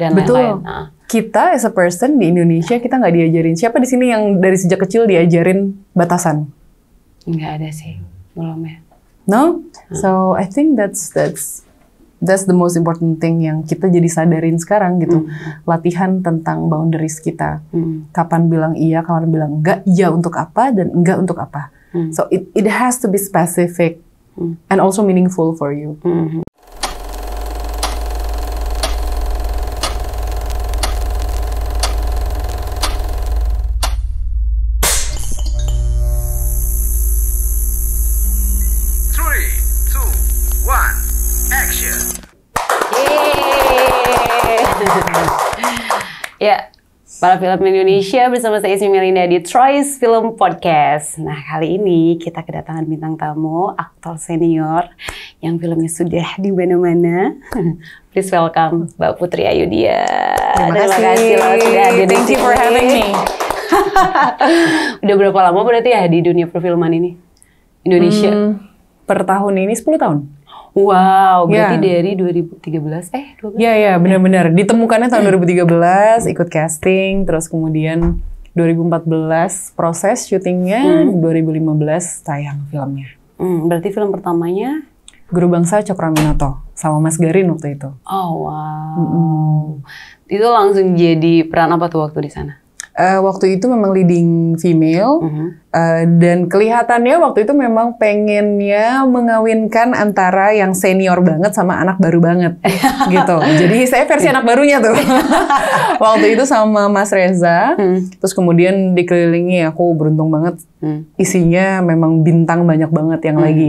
dan lain-lain. Nah. Kita as a person di Indonesia kita nggak diajarin. Siapa di sini yang dari sejak kecil diajarin batasan? Nggak ada sih, belum ya. No, hmm. so I think that's that's that's the most important thing yang kita jadi sadarin sekarang gitu. Mm. Latihan tentang boundaries kita. Mm. Kapan bilang iya, kapan bilang enggak, iya untuk apa dan enggak untuk apa. Mm. So it it has to be specific mm. and also meaningful for you. Mm -hmm. Para film Indonesia bersama saya Ismi Melinda di Troyes Film Podcast. Nah kali ini kita kedatangan bintang tamu, aktor senior yang filmnya sudah di mana-mana. Please welcome Mbak Putri Ayudia. Terima kasih. Terima kasih sudah hadir Thank you for having me. Udah berapa lama berarti ya di dunia perfilman ini? Indonesia? Hmm, per tahun ini 10 tahun. Wow, berarti yeah. dari 2013 eh 12. Iya, yeah, iya, yeah, benar-benar. Ditemukannya tahun 2013, ikut casting, terus kemudian 2014 proses syutingnya, hmm. 2015 tayang filmnya. Hmm, berarti film pertamanya Guru Bangsa Cokraminoto sama Mas Garin waktu itu. Oh, wow. Mm -hmm. Itu langsung jadi peran apa tuh waktu di sana? Uh, waktu itu memang leading female. Mm -hmm Uh, dan kelihatannya waktu itu memang pengennya mengawinkan antara yang senior banget sama anak baru banget gitu. Jadi saya versi anak barunya tuh. waktu itu sama Mas Reza, hmm. terus kemudian dikelilingi aku beruntung banget. Hmm. Isinya memang bintang banyak banget yang hmm. lagi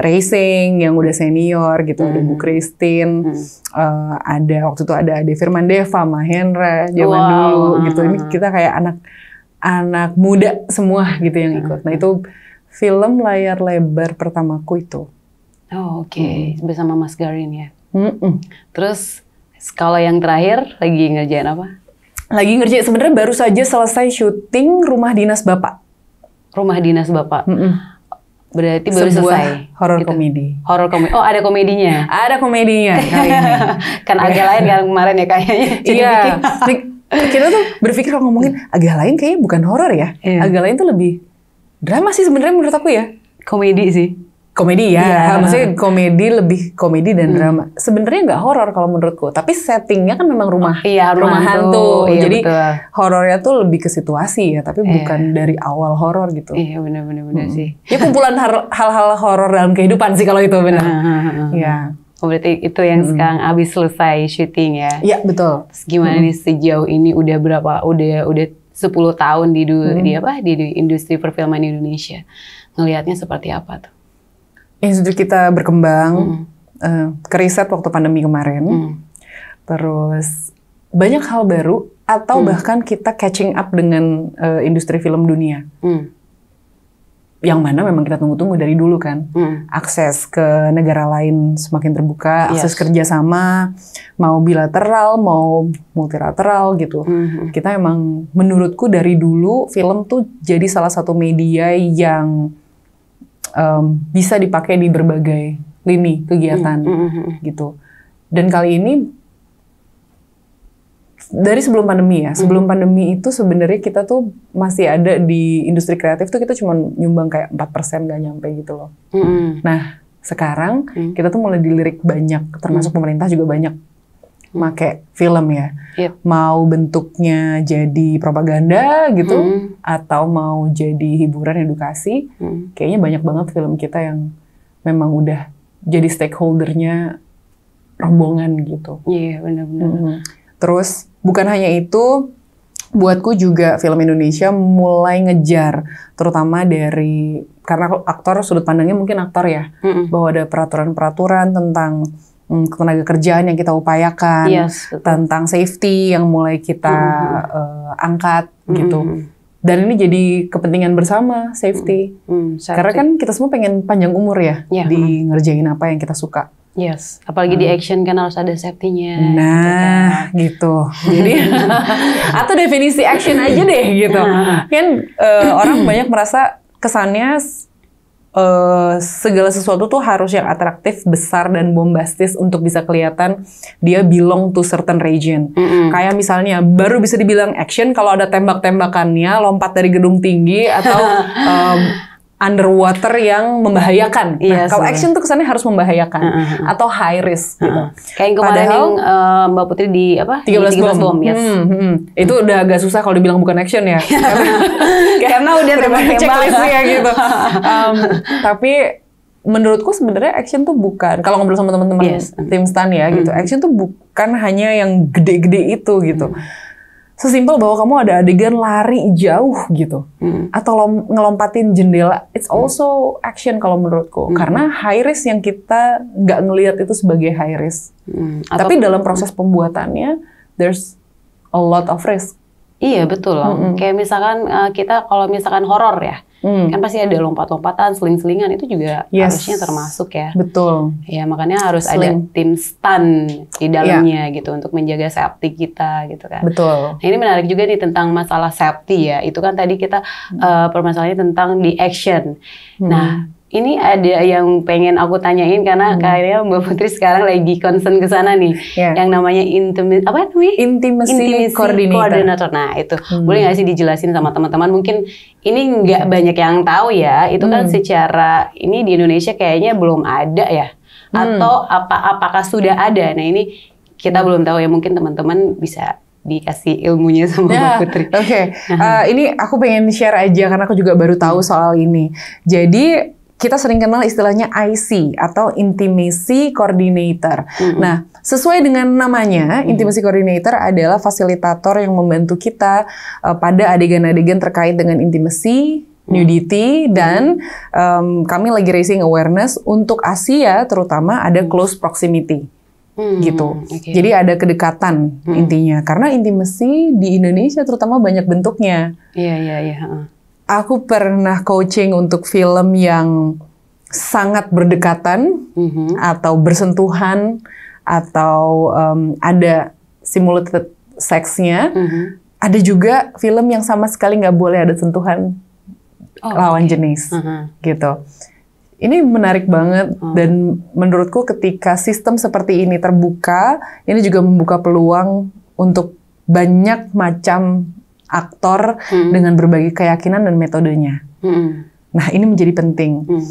racing, yang udah senior gitu, hmm. ada Bu hmm. Christine, hmm. uh, ada waktu itu ada Ade Firman Deva, Mahendra zaman wow. dulu gitu. Ini hmm. kita kayak anak anak muda semua gitu yang ikut. Nah itu film layar lebar pertamaku itu. Oh oke, okay. hmm. bersama Mas Garin ya. Hmm -mm. Terus kalau yang terakhir lagi ngerjain apa? Lagi ngerjain sebenarnya baru saja selesai syuting rumah dinas bapak. Rumah dinas bapak. Hmm -mm. Berarti baru Sebuah selesai. Horor gitu. komedi. Horor komedi. Oh, ada komedinya. ada komedinya kali ini. kan agak lain kan kemarin ya kayaknya. Iya. Jadi iya kita tuh berpikir kalau ngomongin agak lain kayaknya bukan horor ya. Yeah. Agak lain tuh lebih drama sih sebenarnya menurut aku ya. Komedi sih. Komedi ya, yeah. maksudnya komedi lebih komedi dan hmm. drama. Sebenarnya nggak horor kalau menurutku, tapi settingnya kan memang rumah, oh, iya, rumah, rumah hantu. Iya, Jadi horornya tuh lebih ke situasi ya, tapi yeah. bukan dari awal horor gitu. Iya yeah, benar-benar hmm. sih. Ya kumpulan hal-hal horor dalam kehidupan sih kalau itu benar. Iya. Oh, berarti itu yang hmm. sekarang habis selesai syuting ya? Iya betul. Terus gimana hmm. nih sejauh ini udah berapa? Udah udah 10 tahun di hmm. di apa di, di industri perfilman Indonesia. Ngelihatnya seperti apa tuh? Industri iya, kita berkembang. Hmm. Uh, keriset waktu pandemi kemarin. Hmm. Terus banyak hal baru atau hmm. bahkan kita catching up dengan uh, industri film dunia. Hmm yang mana memang kita tunggu-tunggu dari dulu kan hmm. akses ke negara lain semakin terbuka yes. akses kerjasama mau bilateral mau multilateral gitu hmm. kita emang menurutku dari dulu film tuh jadi salah satu media yang um, bisa dipakai di berbagai lini kegiatan hmm. hmm. hmm. gitu dan kali ini dari hmm. sebelum pandemi ya. Sebelum hmm. pandemi itu sebenarnya kita tuh masih ada di industri kreatif tuh kita cuma nyumbang kayak 4% gak nyampe gitu loh. Hmm. Nah, sekarang hmm. kita tuh mulai dilirik banyak, termasuk hmm. pemerintah juga banyak hmm. make film ya. Yep. Mau bentuknya jadi propaganda gitu hmm. atau mau jadi hiburan edukasi, hmm. kayaknya banyak banget film kita yang memang udah jadi stakeholdernya rombongan gitu. Iya, yeah, benar-benar. Hmm. Terus bukan hanya itu, buatku juga film Indonesia mulai ngejar, terutama dari karena aktor sudut pandangnya mungkin aktor ya, mm hmm bahwa ada peraturan-peraturan tentang mm, tenaga kerjaan yang kita upayakan, yes, iya, tentang safety yang mulai kita mm -hmm. uh, angkat mm -hmm. gitu. Dan ini jadi kepentingan bersama safety, mm safety. karena kan kita semua pengen panjang umur ya yeah. di ngerjain apa yang kita suka. Yes, apalagi hmm. di action kan harus ada safety-nya. Gitu kan. Nah, gitu. Kan. gitu. Jadi atau definisi action aja deh gitu. Nah. Kan uh, orang banyak merasa kesannya uh, segala sesuatu tuh harus yang atraktif, besar dan bombastis untuk bisa kelihatan dia belong to certain region. Mm -hmm. Kayak misalnya baru bisa dibilang action kalau ada tembak-tembakannya, lompat dari gedung tinggi atau um, underwater yang membahayakan. Nah, iya, kalau sebenernya. action tuh kesannya harus membahayakan uh -huh. atau high risk uh -huh. gitu. Kayak yang kemarin Padahal, yang uh, Mbak Putri di apa? Tiga belas 13 bom. bom yes. hmm, hmm. Itu udah agak susah kalau dibilang bukan action ya. Iya. karena, karena udah tembak-tembak ya gitu. um, tapi menurutku sebenarnya action tuh bukan kalau ngobrol sama teman-teman yes. Mm. tim stan ya gitu, mm. gitu. Action tuh bukan hanya yang gede-gede itu gitu. Mm sesimpel bahwa kamu ada adegan lari jauh gitu hmm. atau lom, ngelompatin jendela it's hmm. also hmm. action kalau menurutku hmm. karena high risk yang kita nggak ngelihat itu sebagai high risk hmm. Atau, tapi dalam hmm. proses pembuatannya there's a lot of risk iya betul loh -hmm. kayak misalkan eh, kita kalau misalkan horor ya Hmm. Kan pasti ada lompat-lompatan, seling-selingan itu juga yes. harusnya termasuk ya. Betul. Ya makanya harus Sling. ada tim stun di dalamnya yeah. gitu untuk menjaga safety kita gitu kan. Betul. Nah, ini menarik juga nih tentang masalah safety ya. Itu kan tadi kita hmm. uh, permasalahannya tentang di action. Hmm. Nah ini ada yang pengen aku tanyain karena hmm. kayaknya Mbak Putri sekarang lagi concern ke sana nih, yeah. yang namanya intimi, apa namanya? Intimacy, Intimacy coordinator. coordinator. Nah itu hmm. boleh nggak sih dijelasin sama teman-teman? Mungkin ini nggak iya. banyak yang tahu ya. Itu kan hmm. kan secara ini di Indonesia kayaknya belum ada ya. Hmm. Atau apa apakah sudah ada? Nah ini kita hmm. belum tahu ya. Mungkin teman-teman bisa dikasih ilmunya sama ya, Mbak nah, Putri. Oke, okay. uh, eh, ini aku pengen share aja karena aku juga baru tahu hmm. soal ini. Jadi kita sering kenal istilahnya IC atau Intimacy Coordinator. Mm-hmm. Nah, sesuai dengan namanya, mm-hmm. Intimacy Coordinator adalah fasilitator yang membantu kita uh, pada adegan-adegan terkait dengan intimasi, mm. nudity hmm. dan um, kami lagi raising awareness untuk Asia terutama ada mm. close proximity hmm. gitu. Okay. Jadi ada kedekatan hmm. intinya karena intimasi di Indonesia terutama banyak bentuknya. Iya iya iya aku pernah coaching untuk film yang sangat berdekatan mm -hmm. atau bersentuhan atau um, ada simulated seksnya. Mm -hmm. Ada juga film yang sama sekali nggak boleh ada sentuhan oh, lawan okay. jenis, mm -hmm. gitu. Ini menarik banget mm -hmm. dan menurutku ketika sistem seperti ini terbuka, ini juga membuka peluang untuk banyak macam aktor hmm. dengan berbagai keyakinan dan metodenya. Hmm. Nah, ini menjadi penting. Hmm.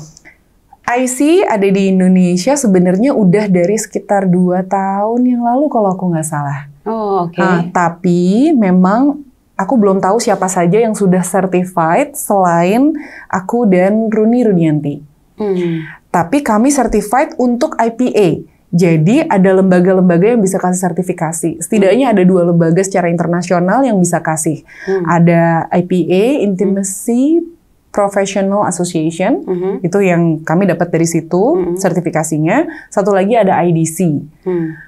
IC ada di Indonesia sebenarnya udah dari sekitar dua tahun yang lalu kalau aku nggak salah. Oh, oke. Okay. Uh, tapi memang aku belum tahu siapa saja yang sudah certified selain aku dan Runi Rudianti. Hmm. Tapi kami certified untuk IPA. Jadi ada lembaga-lembaga yang bisa kasih sertifikasi. Setidaknya ada dua lembaga secara internasional yang bisa kasih. Hmm. Ada IPA, Intimacy hmm. Professional Association, -hmm. itu yang kami dapat dari situ -hmm. sertifikasinya. Satu lagi ada IDC. Hmm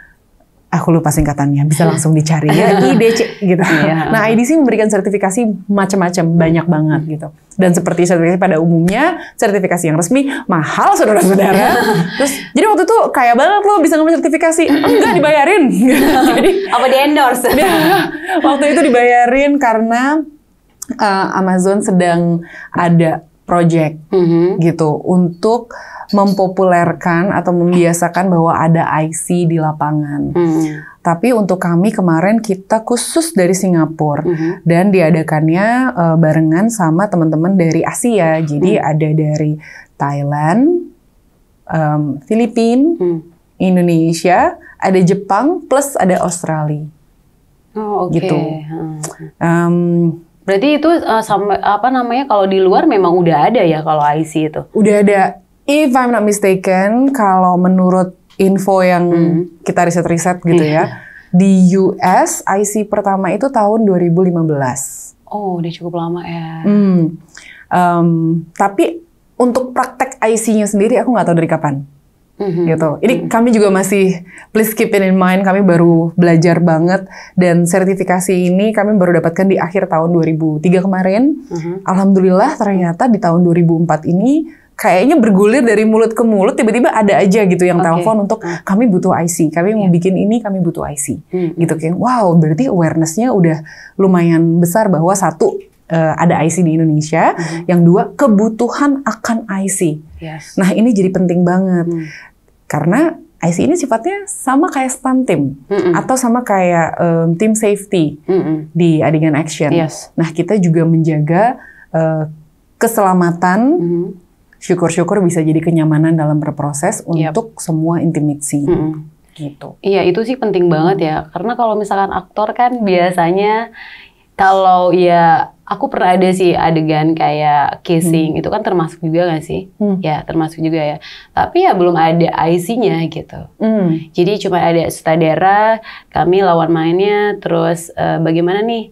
aku lupa singkatannya, bisa langsung dicari ya IDC gitu. Iya. Nah IDC memberikan sertifikasi macam-macam banyak banget gitu. Dan seperti sertifikasi pada umumnya, sertifikasi yang resmi mahal saudara-saudara. Terus jadi waktu itu kaya banget loh bisa ngambil sertifikasi, oh, enggak dibayarin. jadi apa di endorse? Iya. waktu itu dibayarin karena uh, Amazon sedang ada project mm-hmm. gitu untuk mempopulerkan atau membiasakan bahwa ada IC di lapangan. Mm-hmm. Tapi untuk kami kemarin kita khusus dari Singapura mm-hmm. dan diadakannya uh, barengan sama teman-teman dari Asia. Jadi mm-hmm. ada dari Thailand, um, Filipina, mm-hmm. Indonesia, ada Jepang plus ada Australia. Oh, Okay. Gitu. Um, Berarti itu uh, sama apa namanya kalau di luar memang udah ada ya kalau IC itu. Udah ada. If I'm not mistaken, kalau menurut info yang hmm. kita riset-riset gitu yeah. ya, di US IC pertama itu tahun 2015. Oh, udah cukup lama ya. Hmm. Um, tapi untuk praktek IC-nya sendiri aku nggak tahu dari kapan hmm gitu. Ini mm-hmm. kami juga masih please keep it in mind kami baru belajar banget dan sertifikasi ini kami baru dapatkan di akhir tahun 2003 kemarin. Mm-hmm. Alhamdulillah ternyata di tahun 2004 ini kayaknya bergulir dari mulut ke mulut tiba-tiba ada aja gitu yang okay. telepon untuk mhm. kami butuh IC, kami yeah. mau iya. bikin ini, kami butuh IC. Mm-hmm. Gitu kayak wow, berarti awarenessnya udah lumayan besar bahwa satu uh, ada IC di Indonesia, mm -hmm. yang dua kebutuhan akan IC. Yes. Nah ini jadi penting banget. Mm. Karena IC ini sifatnya sama kayak stunt team mm -mm. atau sama kayak um, tim safety mm -mm. di adegan action. Yes. Nah kita juga menjaga uh, keselamatan, mm-hmm. syukur-syukur mm -hmm. bisa jadi kenyamanan dalam berproses yep. untuk semua intimate Mm -hmm. Gitu. Iya itu sih penting banget ya karena kalau misalkan aktor kan biasanya kalau ya aku pernah ada sih adegan kayak kissing hmm. itu kan termasuk juga gak sih? Hmm. Ya termasuk juga ya. Tapi ya belum ada IC-nya gitu. Hmm. Jadi cuma ada sutradara, kami lawan mainnya, terus uh, bagaimana nih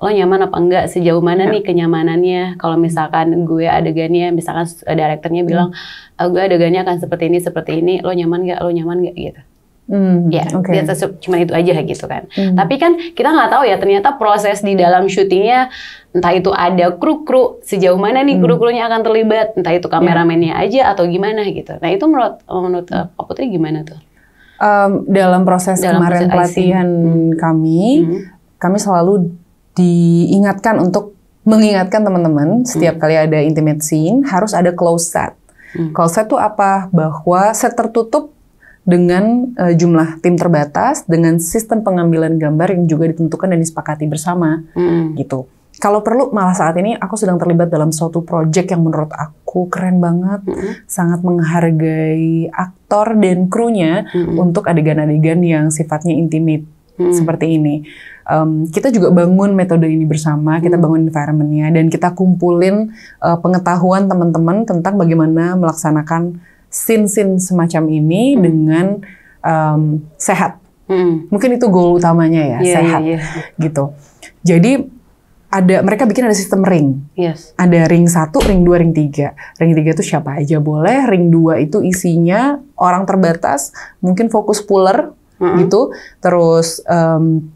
lo nyaman apa enggak sejauh mana ya. nih kenyamanannya kalau misalkan gue adegannya misalkan eh, direkturnya bilang hmm. Eh, gue adegannya akan seperti ini seperti ini lo nyaman gak lo nyaman gak gitu Hmm, ya, okay. cuma itu aja gitu kan. Hmm. Tapi kan kita nggak tahu ya ternyata proses di dalam syutingnya entah itu ada kru-kru sejauh mana nih hmm. kru-krunya akan terlibat, entah itu kameramennya ya. aja atau gimana gitu. Nah itu menurut menurut uh, Pak tuh gimana tuh? Um, dalam proses dalam kemarin proses pelatihan hmm. kami, hmm. kami selalu diingatkan untuk mengingatkan teman-teman hmm. setiap kali ada intimate scene harus ada close set. Hmm. Close set tuh apa? Bahwa set tertutup dengan uh, jumlah tim terbatas, dengan sistem pengambilan gambar yang juga ditentukan dan disepakati bersama, hmm. gitu. Kalau perlu malah saat ini aku sedang terlibat dalam suatu proyek yang menurut aku keren banget, hmm. sangat menghargai aktor dan krunya hmm. untuk adegan-adegan yang sifatnya intimate hmm. seperti ini. Um, kita juga bangun metode ini bersama, kita bangun environmentnya dan kita kumpulin uh, pengetahuan teman-teman tentang bagaimana melaksanakan sin-sin semacam ini hmm. dengan um, sehat. Hmm. Mungkin itu goal utamanya ya, yeah, iya, sehat yeah, yeah. gitu. Jadi ada mereka bikin ada sistem ring. Yes. Ada ring satu, ring dua, ring tiga. Ring tiga itu siapa aja boleh, ring dua itu isinya orang terbatas, mungkin fokus puller -hmm. gitu. Terus um,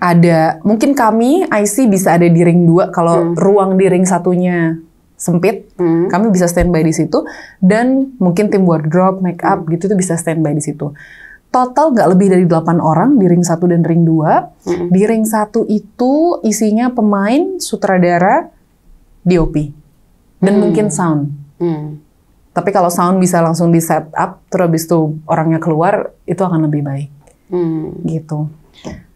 ada mungkin kami IC bisa ada di ring dua kalau hmm. ruang di ring satunya sempit, hmm. kami bisa standby di situ dan mungkin tim wardrobe, make up hmm. gitu itu bisa standby di situ. Total nggak lebih dari 8 orang di ring 1 dan ring 2. Hmm. Di ring 1 itu isinya pemain, sutradara, DOP dan hmm. mungkin sound. Hmm. Tapi kalau sound bisa langsung di set up terus habis itu orangnya keluar itu akan lebih baik. Hmm. Gitu.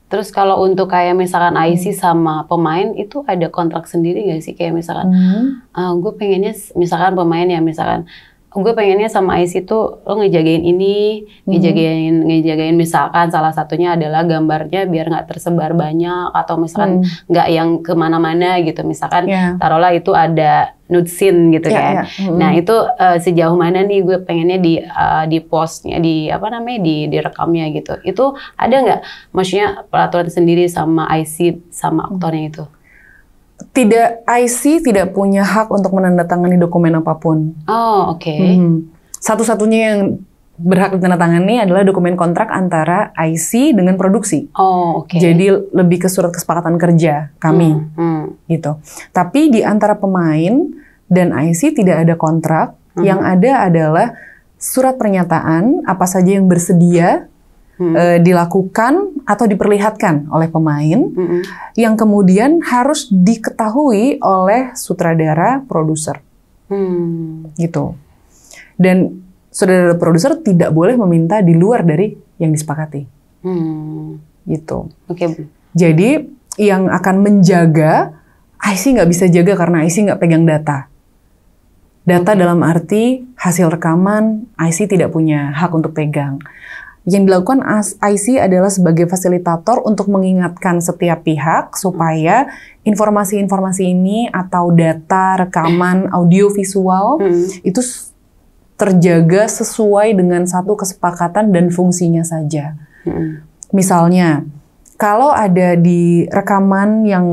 Terus kalau untuk kayak misalkan hmm. IC sama pemain itu ada kontrak sendiri gak sih kayak misalkan mm-hmm. uh, ah, gue pengennya misalkan pemain ya misalkan gue pengennya sama IC tuh lo ngejagain ini hmm ngejagain ngejagain misalkan salah satunya adalah gambarnya biar nggak tersebar banyak atau misalkan hmm. nggak mm. yang kemana-mana gitu misalkan yeah. taruhlah itu ada scene gitu yeah, kan. Yeah. hmm Nah itu uh, sejauh mana nih gue pengennya di uh, di postnya di apa namanya di direkamnya gitu. Itu ada nggak maksudnya peraturan sendiri sama IC sama hmm. aktornya itu? Tidak IC tidak punya hak untuk menandatangani dokumen apapun. Oh oke. Okay. hmm Satu-satunya yang berhak ditandatangani adalah dokumen kontrak antara IC dengan produksi. Oh, oke. Okay. Jadi lebih ke surat kesepakatan kerja kami, hmm, hmm. gitu. Tapi di antara pemain dan IC tidak ada kontrak. Hmm. Yang ada adalah surat pernyataan apa saja yang bersedia hmm. e, dilakukan atau diperlihatkan oleh pemain, hmm, hmm. yang kemudian harus diketahui oleh sutradara, produser, hmm. gitu. Dan saudara produser tidak boleh meminta di luar dari yang disepakati. Hmm. Gitu. Oke. Okay. Jadi yang akan menjaga IC nggak bisa jaga karena IC nggak pegang data. Data okay. dalam arti hasil rekaman IC tidak punya hak untuk pegang. Yang dilakukan IC adalah sebagai fasilitator untuk mengingatkan setiap pihak supaya informasi-informasi ini atau data rekaman hmm. audio visual hmm. itu terjaga sesuai dengan satu kesepakatan dan fungsinya saja. Hmm. Misalnya, kalau ada di rekaman yang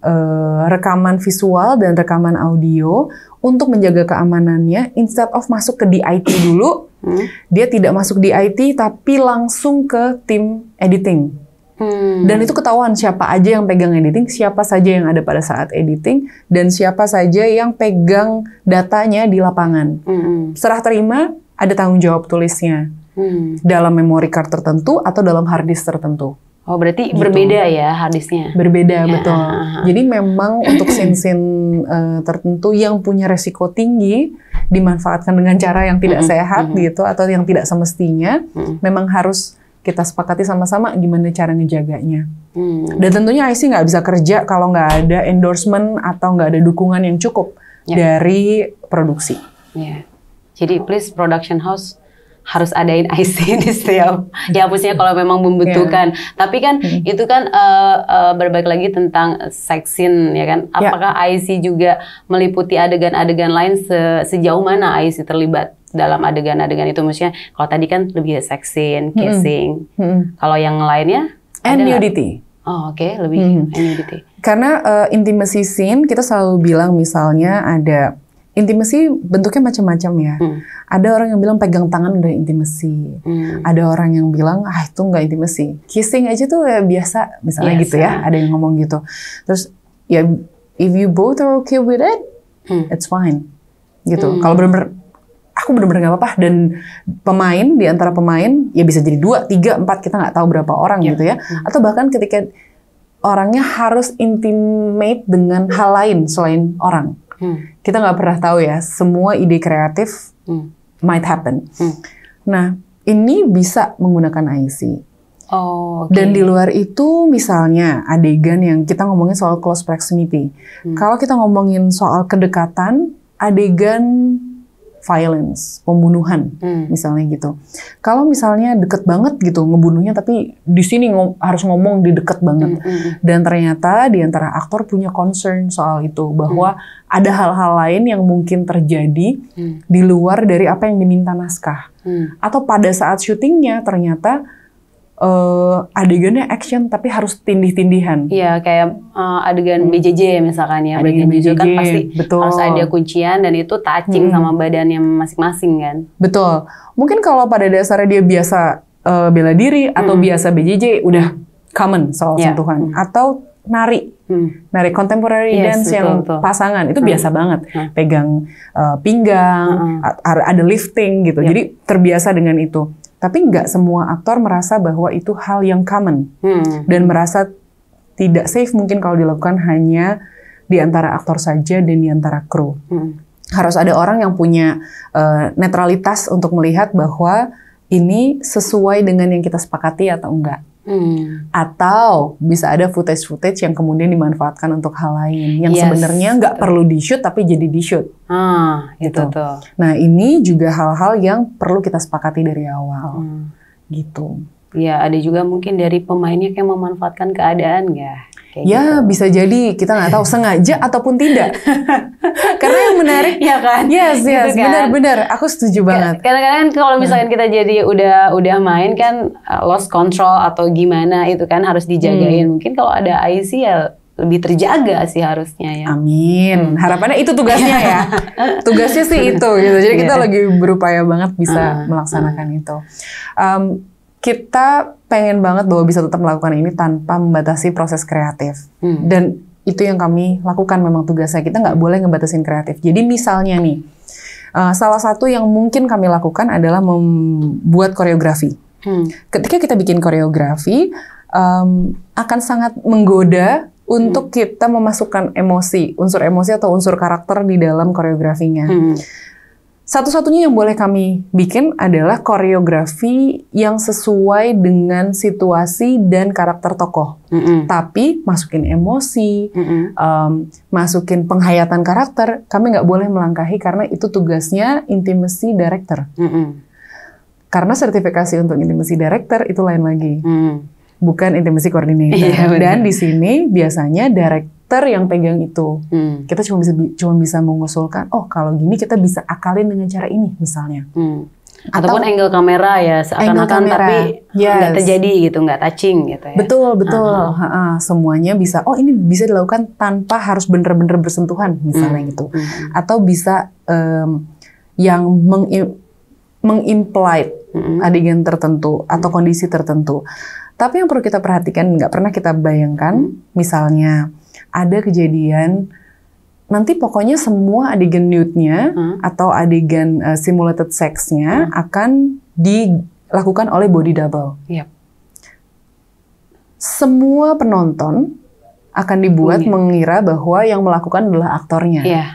eh, rekaman visual dan rekaman audio untuk menjaga keamanannya, instead of masuk ke DIT dulu, hmm. dia tidak masuk DIT tapi langsung ke tim editing. Hmm. Dan itu ketahuan siapa aja yang pegang editing, siapa saja yang ada pada saat editing, dan siapa saja yang pegang datanya di lapangan. Hmm. Serah terima, ada tanggung jawab tulisnya. Hmm. Dalam memory card tertentu atau dalam hard disk tertentu. Oh berarti gitu. berbeda ya hardisnya? Berbeda ya. betul. Jadi memang untuk sin-sin uh, eh, tertentu yang punya resiko tinggi dimanfaatkan dengan cara yang tidak sehat gitu atau yang tidak semestinya, memang harus kita sepakati sama-sama gimana cara ngejaganya. Hmm. Dan tentunya IC nggak bisa kerja kalau nggak ada endorsement atau nggak ada dukungan yang cukup yeah. dari produksi. Yeah. Jadi please production house harus adain IC di setiap ya hapusnya kalau memang membutuhkan. Yeah. Tapi kan hmm. itu kan uh, uh, berbalik lagi tentang seksin ya kan. Ya. Apakah yeah. IC juga meliputi adegan-adegan lain se sejauh mana IC terlibat? dalam adegan-adegan itu maksudnya kalau tadi kan lebih seksin, hmm. kissing. Hmm. Hmm. Kalau yang lainnya and nudity. Oh, oke, okay. lebih hmm. nudity. Karena uh, eh, intimacy scene kita selalu bilang misalnya ada intimasi bentuknya macam-macam ya. Hmm. Ada orang yang bilang pegang tangan udah intimasi. Hmm. Ada orang yang bilang ah itu nggak intimasi. Kissing aja tuh ya biasa misalnya biasa. gitu ya. Ada yang ngomong gitu. Terus ya if you both are okay with it, hmm. it's fine. Gitu. Hmm. Kalau benar-benar aku benar-benar nggak apa-apa dan pemain di antara pemain ya bisa jadi dua, tiga, empat kita nggak tahu berapa orang yeah. gitu ya. Hmm. Atau bahkan ketika orangnya harus intimate dengan hal lain selain orang hmm. kita nggak pernah tahu ya semua ide kreatif hmm. might happen. Hmm. Nah ini bisa menggunakan IC. Oh, okay. Dan di luar itu misalnya adegan yang kita ngomongin soal close proximity. Hmm. Kalau kita ngomongin soal kedekatan, adegan violence, pembunuhan, hmm. misalnya gitu. Kalau misalnya deket banget gitu ngebunuhnya, tapi di sini ngom harus ngomong di deket banget. Hmm, hmm, hmm, Dan ternyata di antara aktor punya concern soal itu bahwa hmm. ada hal-hal lain yang mungkin terjadi hmm. di luar dari apa yang diminta naskah, hmm. atau pada saat syutingnya ternyata uh, adegannya action tapi harus tindih-tindihan. Iya, kayak uh, adegan hmm. BJJ misalkan ya. Adegan, adegan BJJ, BJJ kan pasti betul. harus ada kuncian dan itu touching hmm. sama badannya masing-masing kan. Betul. Mungkin kalau pada dasarnya dia biasa uh, bela diri atau hmm. biasa BJJ udah common soal yeah. Iya. sentuhan hmm. atau nari. Hmm. Nari contemporary yes, dance betul, yang betul. pasangan itu hmm. biasa banget. Hmm. Pegang uh, pinggang, hmm. ada lifting gitu. Yep. Iya. Jadi terbiasa dengan itu. Tapi nggak semua aktor merasa bahwa itu hal yang common hmm. dan merasa tidak safe mungkin kalau dilakukan hanya di antara aktor saja dan di antara kru. Hmm. Harus ada orang yang punya uh, netralitas untuk melihat bahwa ini sesuai dengan yang kita sepakati atau enggak. Hmm. Atau bisa ada footage-footage yang kemudian dimanfaatkan untuk hal lain yang yes. sebenarnya nggak perlu di shoot tapi jadi di shoot. Ah, gitu. itu tuh. Nah ini juga hal-hal yang perlu kita sepakati dari awal, hmm. gitu. ya ada juga mungkin dari pemainnya yang memanfaatkan keadaan ya. Kayak ya gitu. bisa jadi kita nggak tahu sengaja ataupun tidak. Karena yang menarik ya kan. Yes yes gitu kan? benar benar. Aku setuju iya, banget. Kadang-kadang kalau nah. misalkan kita jadi udah udah main kan uh, lost control atau gimana itu kan harus dijagain. Hmm. Mungkin kalau ada IC ya lebih terjaga sih harusnya ya. Amin. Hmm. Harapannya itu tugasnya iya. ya. tugasnya sih itu gitu. Jadi yeah. kita iya. lagi berupaya banget bisa uh, melaksanakan uh. itu. Um, kita pengen banget bahwa bisa tetap melakukan ini tanpa membatasi proses kreatif. Hmm. Dan itu yang kami lakukan memang tugasnya. Kita nggak boleh ngebatasin kreatif. Jadi misalnya nih, uh, salah satu yang mungkin kami lakukan adalah membuat koreografi. Hmm. Ketika kita bikin koreografi, um, akan sangat menggoda untuk hmm. kita memasukkan emosi, unsur emosi atau unsur karakter di dalam koreografinya. Hmm. Satu-satunya yang boleh kami bikin adalah koreografi yang sesuai dengan situasi dan karakter tokoh. Mm -mm. Tapi masukin emosi, mm -mm. Um, masukin penghayatan karakter, kami nggak boleh melangkahi karena itu tugasnya intimasi director. Mm -mm. Karena sertifikasi untuk intimasi director itu lain lagi. Mm -mm bukan intimasi koordinator. Yeah, iya, Dan di sini biasanya direct dokter yang pegang itu. Hmm. Kita cuma bisa cuma bisa mengusulkan, oh kalau gini kita bisa akalin dengan cara ini misalnya. Hmm. Ataupun Atau, angle kamera ya seakan-akan tapi yes. nggak terjadi gitu, nggak touching gitu ya. Betul betul. Uh -huh. Ah. ha -ha, semuanya bisa. Oh ini bisa dilakukan tanpa harus bener-bener bersentuhan misalnya hmm. gitu. Hmm. Atau bisa um, yang meng mengimplied hmm. adegan tertentu atau kondisi tertentu. Tapi yang perlu kita perhatikan nggak pernah kita bayangkan, hmm. misalnya ada kejadian nanti pokoknya semua adegan nude-nya hmm. atau adegan uh, simulated sex-nya hmm. akan dilakukan oleh body double. Yep. Iya. Semua penonton akan dibuat iya. mengira bahwa yang melakukan adalah aktornya. Yeah.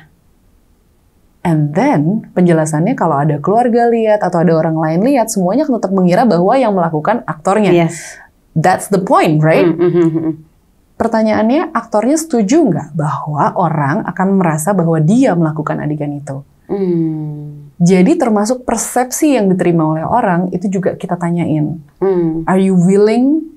And then penjelasannya kalau ada keluarga lihat atau ada orang lain lihat, semuanya akan tetap mengira bahwa yang melakukan aktornya. Yes. That's the point, right? Mm -hmm. hmm, hmm, hmm. Pertanyaannya, aktornya setuju nggak bahwa orang akan merasa bahwa dia melakukan adegan itu? Hmm. Jadi termasuk persepsi yang diterima oleh orang itu juga kita tanyain. Hmm. Are you willing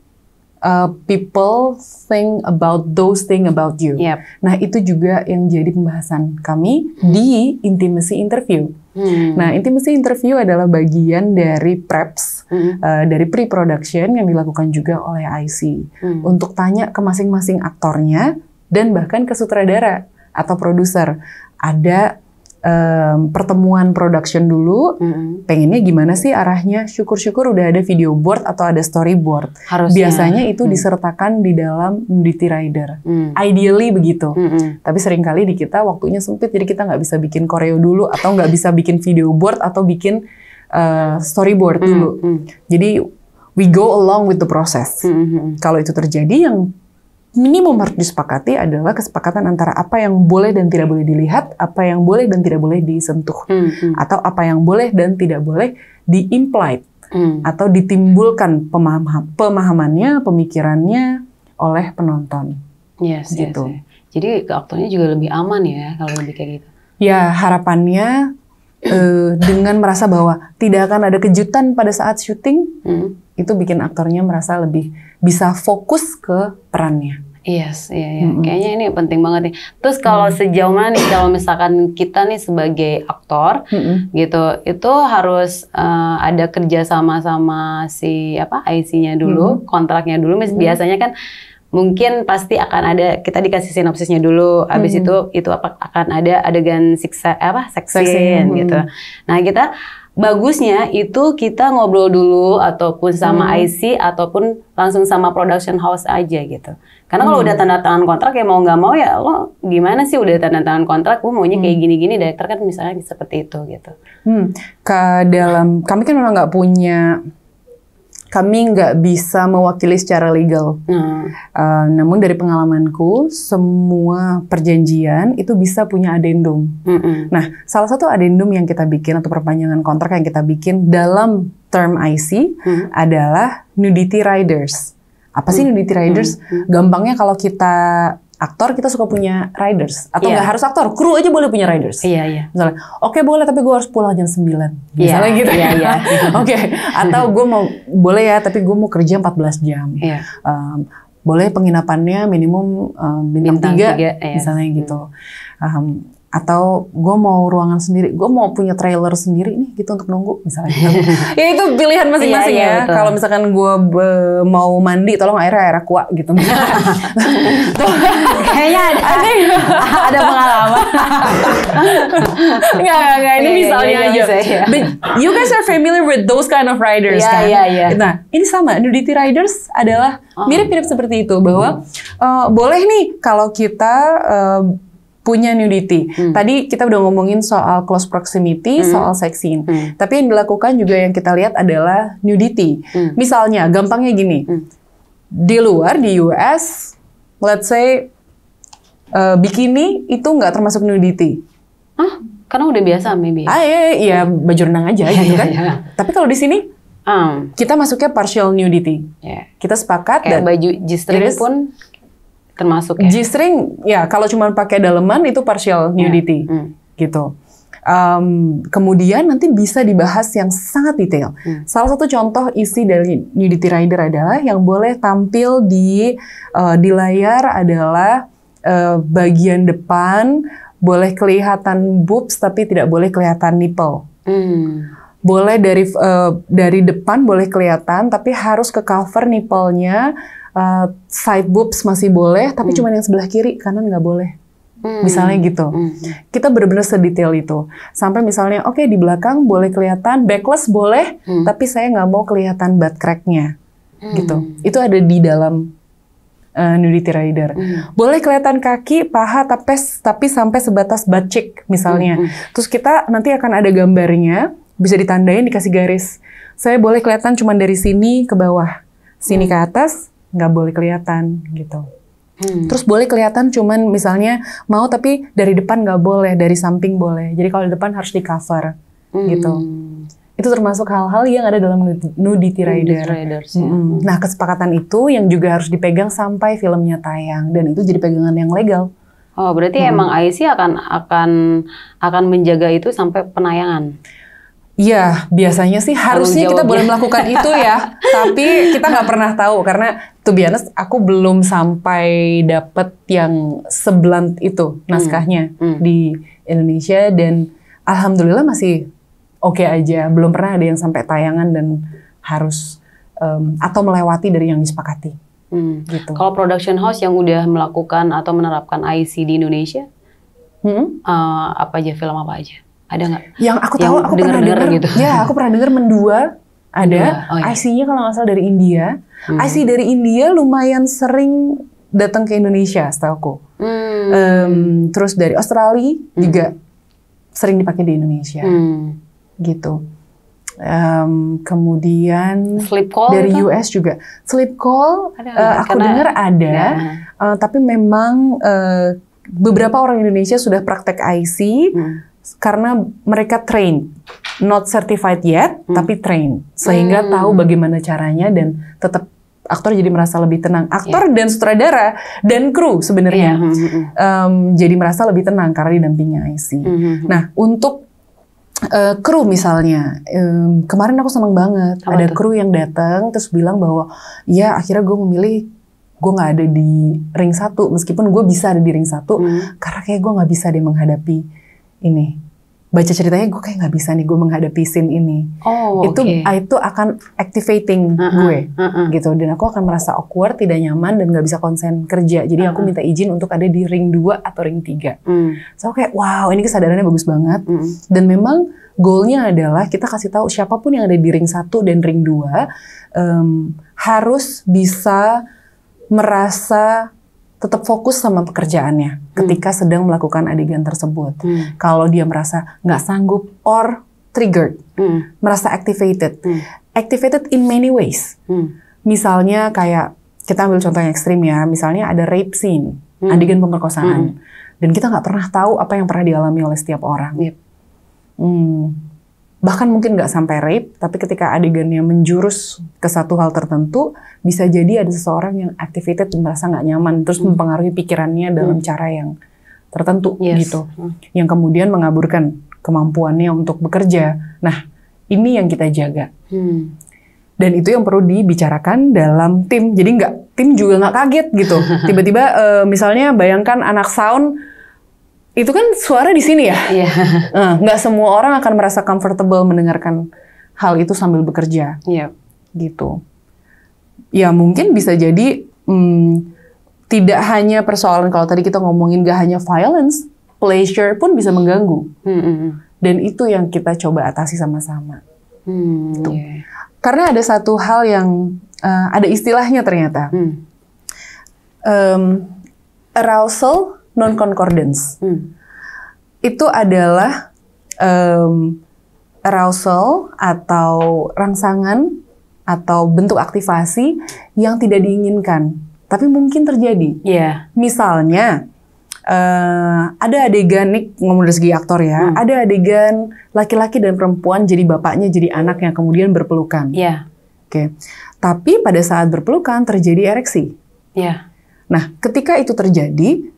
uh, people think about those thing about you. Yep. Nah itu juga yang jadi pembahasan kami hmm. di intimacy interview. Hmm. Nah intimacy interview adalah bagian dari preps hmm. uh, dari pre-production yang dilakukan juga oleh IC hmm. untuk tanya ke masing-masing aktornya dan bahkan ke sutradara atau produser ada um, pertemuan production dulu. Mm-hmm. Pengennya gimana sih arahnya? Syukur-syukur udah ada video board atau ada storyboard. Harusnya. Biasanya itu mm. disertakan di dalam duty Rider. Mm. Ideally begitu. Mm-hmm. Tapi seringkali di kita waktunya sempit, jadi kita nggak bisa bikin koreo dulu atau nggak bisa bikin video board atau bikin uh, storyboard dulu. Mm-hmm. Jadi we go along with the process. Mm-hmm. Kalau itu terjadi yang minimum harus disepakati adalah kesepakatan antara apa yang boleh dan tidak boleh dilihat, apa yang boleh dan tidak boleh disentuh, hmm. hmm. atau apa yang boleh dan tidak boleh diimplied hmm. atau ditimbulkan pemaham, pemahamannya, pemikirannya oleh penonton. Yes, gitu. Yes, yes. Jadi aktornya juga lebih aman ya kalau lebih kayak gitu. Ya harapannya uh, dengan merasa bahwa tidak akan ada kejutan pada saat syuting. Hmm itu bikin aktornya merasa lebih bisa fokus ke perannya. Yes, iya, iya. Mm -hmm. kayaknya ini penting banget nih. Terus kalau mm -hmm. sejauh mana nih kalau misalkan kita nih sebagai aktor mm -hmm. gitu, itu harus uh, ada kerja sama sama si apa IC-nya dulu, mm -hmm. kontraknya dulu. Mis mm -hmm. biasanya kan mungkin pasti akan ada kita dikasih sinopsisnya dulu Abis mm -hmm. itu itu apa akan ada adegan siksa apa seksin mm -hmm. gitu. Nah, kita bagusnya itu kita ngobrol dulu ataupun sama hmm. IC ataupun langsung sama production house aja gitu. Karena kalau hmm. udah tanda tangan kontrak ya mau nggak mau ya lo gimana sih udah tanda tangan kontrak, gue maunya kayak hmm. gini-gini, director kan misalnya seperti itu gitu. Hmm. Ke dalam kami kan memang nggak punya kami nggak bisa mewakili secara legal. Hmm. Uh, namun dari pengalamanku, semua perjanjian itu bisa punya adendum. Hmm. Nah, salah satu adendum yang kita bikin atau perpanjangan kontrak yang kita bikin dalam term IC hmm. adalah nudity riders. Apa sih hmm. nudity riders? Hmm. hmm. Gampangnya kalau kita aktor kita suka punya riders atau iya. nggak yeah. harus aktor kru aja boleh punya riders iya yeah, iya yeah. misalnya oke okay, boleh tapi gue harus pulang jam 9 misalnya yeah, gitu iya iya oke okay. atau gue mau boleh ya tapi gue mau kerja 14 jam yeah. Iya. um, boleh penginapannya minimum um, bintang, bintang 3, 3 iya. misalnya gitu um, atau gue mau ruangan sendiri, gue mau punya trailer sendiri nih gitu untuk nunggu misalnya. Gitu. ya itu pilihan masing-masing iya, iya ya. Kalau misalkan gue mau mandi, tolong air air aqua gitu. Kayaknya ada, ada, ada pengalaman. Enggak, enggak, ini iya, iya, misalnya aja. But you guys are familiar with those kind of riders yeah, kan? Iya, iya. Nah, ini sama nudity riders adalah oh. mirip-mirip seperti itu bahwa uh, boleh nih kalau kita uh, punya nudity. Hmm. Tadi kita udah ngomongin soal close proximity, hmm. soal sex Hmm. Tapi yang dilakukan juga yang kita lihat adalah nudity. Hmm. Misalnya, gampangnya gini. Hmm. Di luar di US, let's say uh, bikini itu nggak termasuk nudity. Ah, karena udah biasa maybe. Ah iya, iya hmm. Iya, baju renang aja iya, gitu iya, kan. Tapi kalau di sini Um. Kita masuknya partial nudity. Yeah. Kita sepakat Kayak dan baju jistri pun termasuk ya? G-string ya kalau cuma pakai daleman itu partial ya, nudity yeah. mm. gitu. Um, kemudian nanti bisa dibahas yang sangat detail. Hmm. Salah satu contoh isi dari nudity rider adalah yang boleh tampil di uh, di layar adalah uh, bagian depan boleh kelihatan boobs tapi tidak boleh kelihatan nipple. Hmm. Boleh dari uh, dari depan boleh kelihatan tapi harus ke cover nipple-nya uh, eh, side boobs masih boleh, tapi hmm. cuma yang sebelah kiri kanan nggak boleh. Hmm. Misalnya gitu, hmm. kita benar-benar sedetail itu. Sampai misalnya, oke okay, di belakang boleh kelihatan, backless boleh, hmm. tapi saya nggak mau kelihatan butt cracknya, hmm. gitu. Itu ada di dalam uh, nudity rider. Hmm. Boleh kelihatan kaki, paha, tapi, tapi sampai sebatas cheek misalnya. Hmm, hmm. Terus kita nanti akan ada gambarnya, bisa ditandain dikasih garis. Saya boleh kelihatan cuma dari sini ke bawah, sini hmm. ke atas, nggak boleh kelihatan gitu. Hmm. Terus boleh kelihatan cuman misalnya mau tapi dari depan nggak boleh, dari samping boleh. Jadi kalau di depan harus di cover hmm. gitu. Itu termasuk hal-hal yang ada dalam nudity rider. Ya. hmm. Nah kesepakatan itu yang juga harus dipegang sampai filmnya tayang dan itu jadi pegangan yang legal. Oh berarti hmm. emang IC akan akan akan menjaga itu sampai penayangan. Iya, biasanya sih harusnya kita boleh melakukan itu ya, tapi kita nggak pernah tahu karena to be honest, aku belum sampai dapet yang sebelant itu hmm. naskahnya hmm. di Indonesia dan alhamdulillah masih oke okay aja. Belum pernah ada yang sampai tayangan dan harus um, atau melewati dari yang disepakati. Hmm. Gitu. Kalau production house yang udah melakukan atau menerapkan IC di Indonesia, hmm? uh, apa aja film apa aja? Ada nggak? Yang aku tahu, yang aku denger, pernah dengar. Gitu. Ya, aku pernah dengar mendua ada. Oh, iya. IC-nya kalau nggak salah dari India. Hmm. IC dari India lumayan sering datang ke Indonesia, setahu Hmm. Um, terus dari Australia hmm. juga sering dipakai di Indonesia. Hmm. Gitu. Um, kemudian sleep call dari itu? US juga sleep call ada, uh, aku dengar ada ya. uh, tapi memang uh, beberapa orang Indonesia sudah praktek IC hmm karena mereka train, not certified yet, hmm. tapi train, sehingga hmm. tahu bagaimana caranya dan tetap aktor jadi merasa lebih tenang. Aktor yeah. dan sutradara dan kru sebenarnya yeah. um, hmm, hmm. jadi merasa lebih tenang karena didampingi IC. Hmm, -hmm. Nah untuk uh, kru misalnya um, kemarin aku seneng banget Apa ada tuh? kru yang datang terus bilang bahwa ya akhirnya gue memilih gue nggak ada di ring satu meskipun gue bisa ada di ring satu -hmm. karena kayak gue nggak bisa deh menghadapi ini baca ceritanya gue kayak nggak bisa nih gue menghadapi scene ini oh, itu okay. Ah, itu akan activating uh -huh, gue uh -huh. gitu dan aku akan merasa awkward tidak nyaman dan nggak bisa konsen kerja jadi uh -huh. aku uh-uh. minta izin untuk ada di ring 2 atau ring 3 mm. so kayak wow ini kesadarannya bagus banget hmm. dan memang goalnya adalah kita kasih tahu siapapun yang ada di ring 1 dan ring 2 um, harus bisa merasa tetap fokus sama pekerjaannya hmm. ketika sedang melakukan adegan tersebut. Hmm. Kalau dia merasa nggak sanggup or triggered, hmm. merasa activated, hmm. activated in many ways. Hmm. Misalnya kayak kita ambil contoh yang ekstrim ya, misalnya ada rape scene, hmm. adegan pemerkosaan, hmm. dan kita nggak pernah tahu apa yang pernah dialami oleh setiap orang. Yep. Hmm bahkan mungkin nggak sampai rape, tapi ketika adegannya menjurus ke satu hal tertentu, bisa jadi ada seseorang yang activated dan merasa nggak nyaman, terus hmm. mempengaruhi pikirannya dalam hmm. cara yang tertentu yes. gitu, hmm. yang kemudian mengaburkan kemampuannya untuk bekerja. Nah, ini yang kita jaga. Hmm. Dan itu yang perlu dibicarakan dalam tim. Jadi nggak tim juga nggak kaget gitu. Tiba-tiba uh, misalnya bayangkan anak sound itu kan suara di sini ya. Iya. Yeah. Nggak semua orang akan merasa comfortable mendengarkan hal itu sambil bekerja. Iya. Yeah. Gitu. Ya mungkin bisa jadi hmm, tidak hanya persoalan kalau tadi kita ngomongin gak hanya violence, pleasure pun bisa mengganggu. Mm -hmm. Dan itu yang kita coba atasi sama-sama. Hmm, gitu. yeah. Karena ada satu hal yang uh, ada istilahnya ternyata. Hmm. Um, arousal non concordance. Hmm. Itu adalah um, arousal atau rangsangan atau bentuk aktivasi yang tidak diinginkan, tapi mungkin terjadi. Yeah. Misalnya uh, ada adegan nih ngomong dari segi aktor ya, hmm. ada adegan laki-laki dan perempuan jadi bapaknya jadi anaknya kemudian berpelukan. Yeah. Oke, okay. tapi pada saat berpelukan terjadi ereksi. Yeah. Nah, ketika itu terjadi,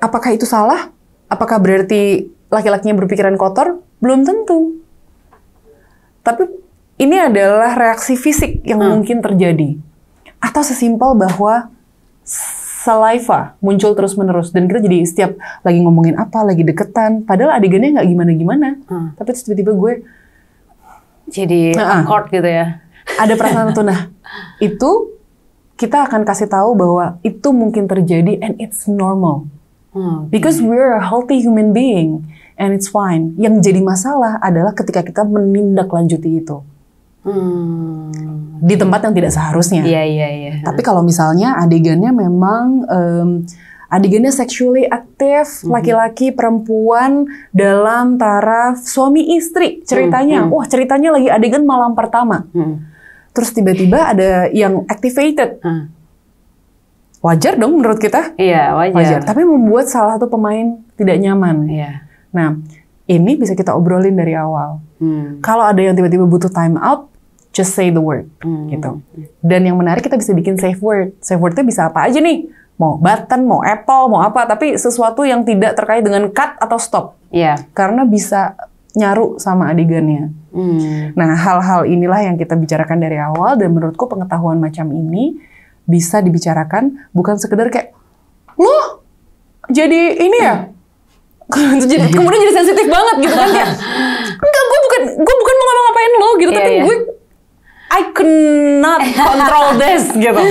apakah itu salah? Apakah berarti laki-lakinya berpikiran kotor? Belum tentu. Tapi ini adalah reaksi fisik yang hmm. mungkin terjadi. Atau sesimpel bahwa saliva muncul terus-menerus dan kita jadi setiap lagi ngomongin apa, lagi deketan, padahal adegannya nggak gimana-gimana. Hmm. Tapi tiba-tiba gue jadi uh -uh. gitu ya. Ada perasaan tunah. Itu kita akan kasih tahu bahwa itu mungkin terjadi and it's normal. Hmm, because hmm. we are a healthy human being and it's fine. Yang jadi masalah adalah ketika kita menindaklanjuti itu. Hmm. Di tempat yang tidak seharusnya. Iya, iya, iya. Tapi kalau misalnya adegannya memang um, adegannya sexually aktif, mm-hmm. laki-laki, perempuan dalam taraf suami istri ceritanya. Mm-hmm. Wah, ceritanya lagi adegan malam pertama. Mm-hmm. Terus tiba-tiba ada yang activated. Mm-hmm wajar dong menurut kita. Iya, wajar. wajar. Tapi membuat salah satu pemain tidak nyaman. Iya. Nah, ini bisa kita obrolin dari awal. Hmm. Kalau ada yang tiba-tiba butuh time out, just say the word hmm. gitu. Dan yang menarik kita bisa bikin safe word. Safe word itu bisa apa aja nih? Mau button, mau apple, mau apa? Tapi sesuatu yang tidak terkait dengan cut atau stop. Iya. Karena bisa nyaru sama adegannya. Hmm. Nah, hal-hal inilah yang kita bicarakan dari awal dan menurutku pengetahuan macam ini bisa dibicarakan bukan sekedar kayak lo jadi ini ya iya. kemudian jadi sensitif banget gitu kan ya enggak gue bukan gue bukan mau ngapain lo gitu yeah, tapi yeah. gue I cannot control this gitu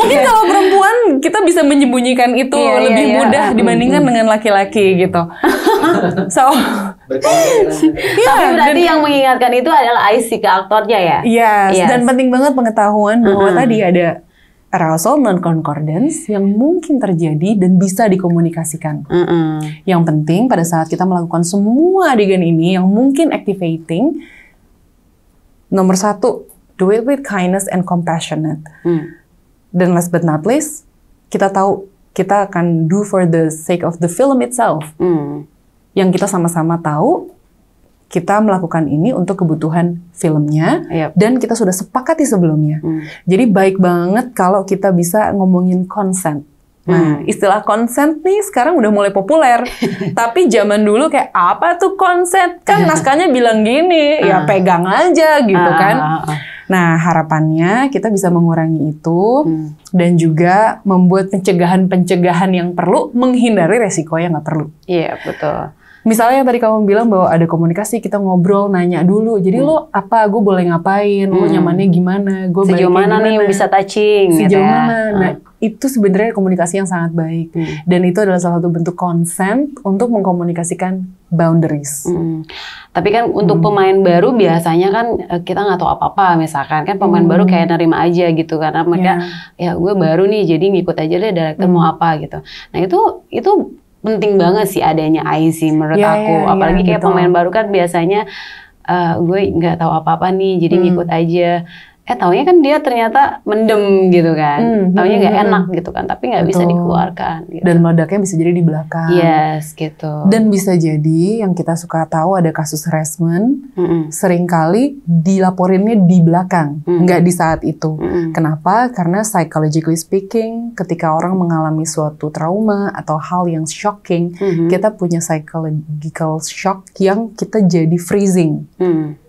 mungkin iya. kalau perempuan kita bisa menyembunyikan itu yeah, iya, lebih yeah, mudah yeah. Hmm, dibandingkan mm-hmm. dengan laki-laki gitu so ya, tapi berarti dan, yang mengingatkan itu adalah IC ke aktornya ya yes, yes dan penting banget pengetahuan bahwa uh-huh. tadi ada arousal non-concordance yang mungkin terjadi dan bisa dikomunikasikan. Mm -hmm. Yang penting pada saat kita melakukan semua adegan ini yang mungkin activating, nomor satu, do it with kindness and compassionate. Mm. Dan last but not least, kita tahu kita akan do for the sake of the film itself. Mm. Yang kita sama-sama tahu kita melakukan ini untuk kebutuhan filmnya yep. dan kita sudah sepakati sebelumnya. Hmm. Jadi baik banget kalau kita bisa ngomongin consent. Nah, hmm. istilah consent nih sekarang udah mulai populer. Tapi zaman dulu kayak apa tuh consent? Kan naskahnya bilang gini, ya ah. pegang aja gitu ah, kan. Ah, nah, harapannya kita bisa mengurangi itu hmm. dan juga membuat pencegahan-pencegahan yang perlu menghindari resiko yang nggak perlu. Iya, betul misalnya yang tadi kamu bilang bahwa ada komunikasi kita ngobrol nanya dulu jadi hmm. lo apa gue boleh ngapain hmm. lo nyamannya gimana gue sejauh mana gimana? nih bisa touching gitu sejauh gitu ya. mana ah. nah hmm. itu sebenarnya komunikasi yang sangat baik hmm. dan itu adalah salah satu bentuk consent untuk mengkomunikasikan boundaries hmm. tapi kan untuk hmm. pemain baru biasanya kan eh, kita nggak tahu apa-apa misalkan kan pemain hmm. baru kayak nerima aja gitu karena mereka yeah. ya gue baru nih jadi ngikut aja deh director hmm. mau apa gitu nah itu itu penting banget sih adanya IC menurut yeah, aku. Yeah, ya, Apalagi yeah, kayak betul. pemain baru kan biasanya uh, gue nggak tahu apa-apa nih, jadi hmm. ngikut aja eh taunya kan dia ternyata mendem gitu kan hmm, hmm taunya nggak hmm, hmm. enak gitu kan tapi nggak bisa dikeluarkan gitu. dan meledaknya bisa jadi di belakang yes gitu dan bisa jadi yang kita suka tahu ada kasus harassment mm seringkali dilaporinnya di belakang mm nggak di saat itu mm kenapa karena psychologically speaking ketika orang mengalami suatu trauma atau hal yang shocking mm kita punya psychological shock yang kita jadi freezing mm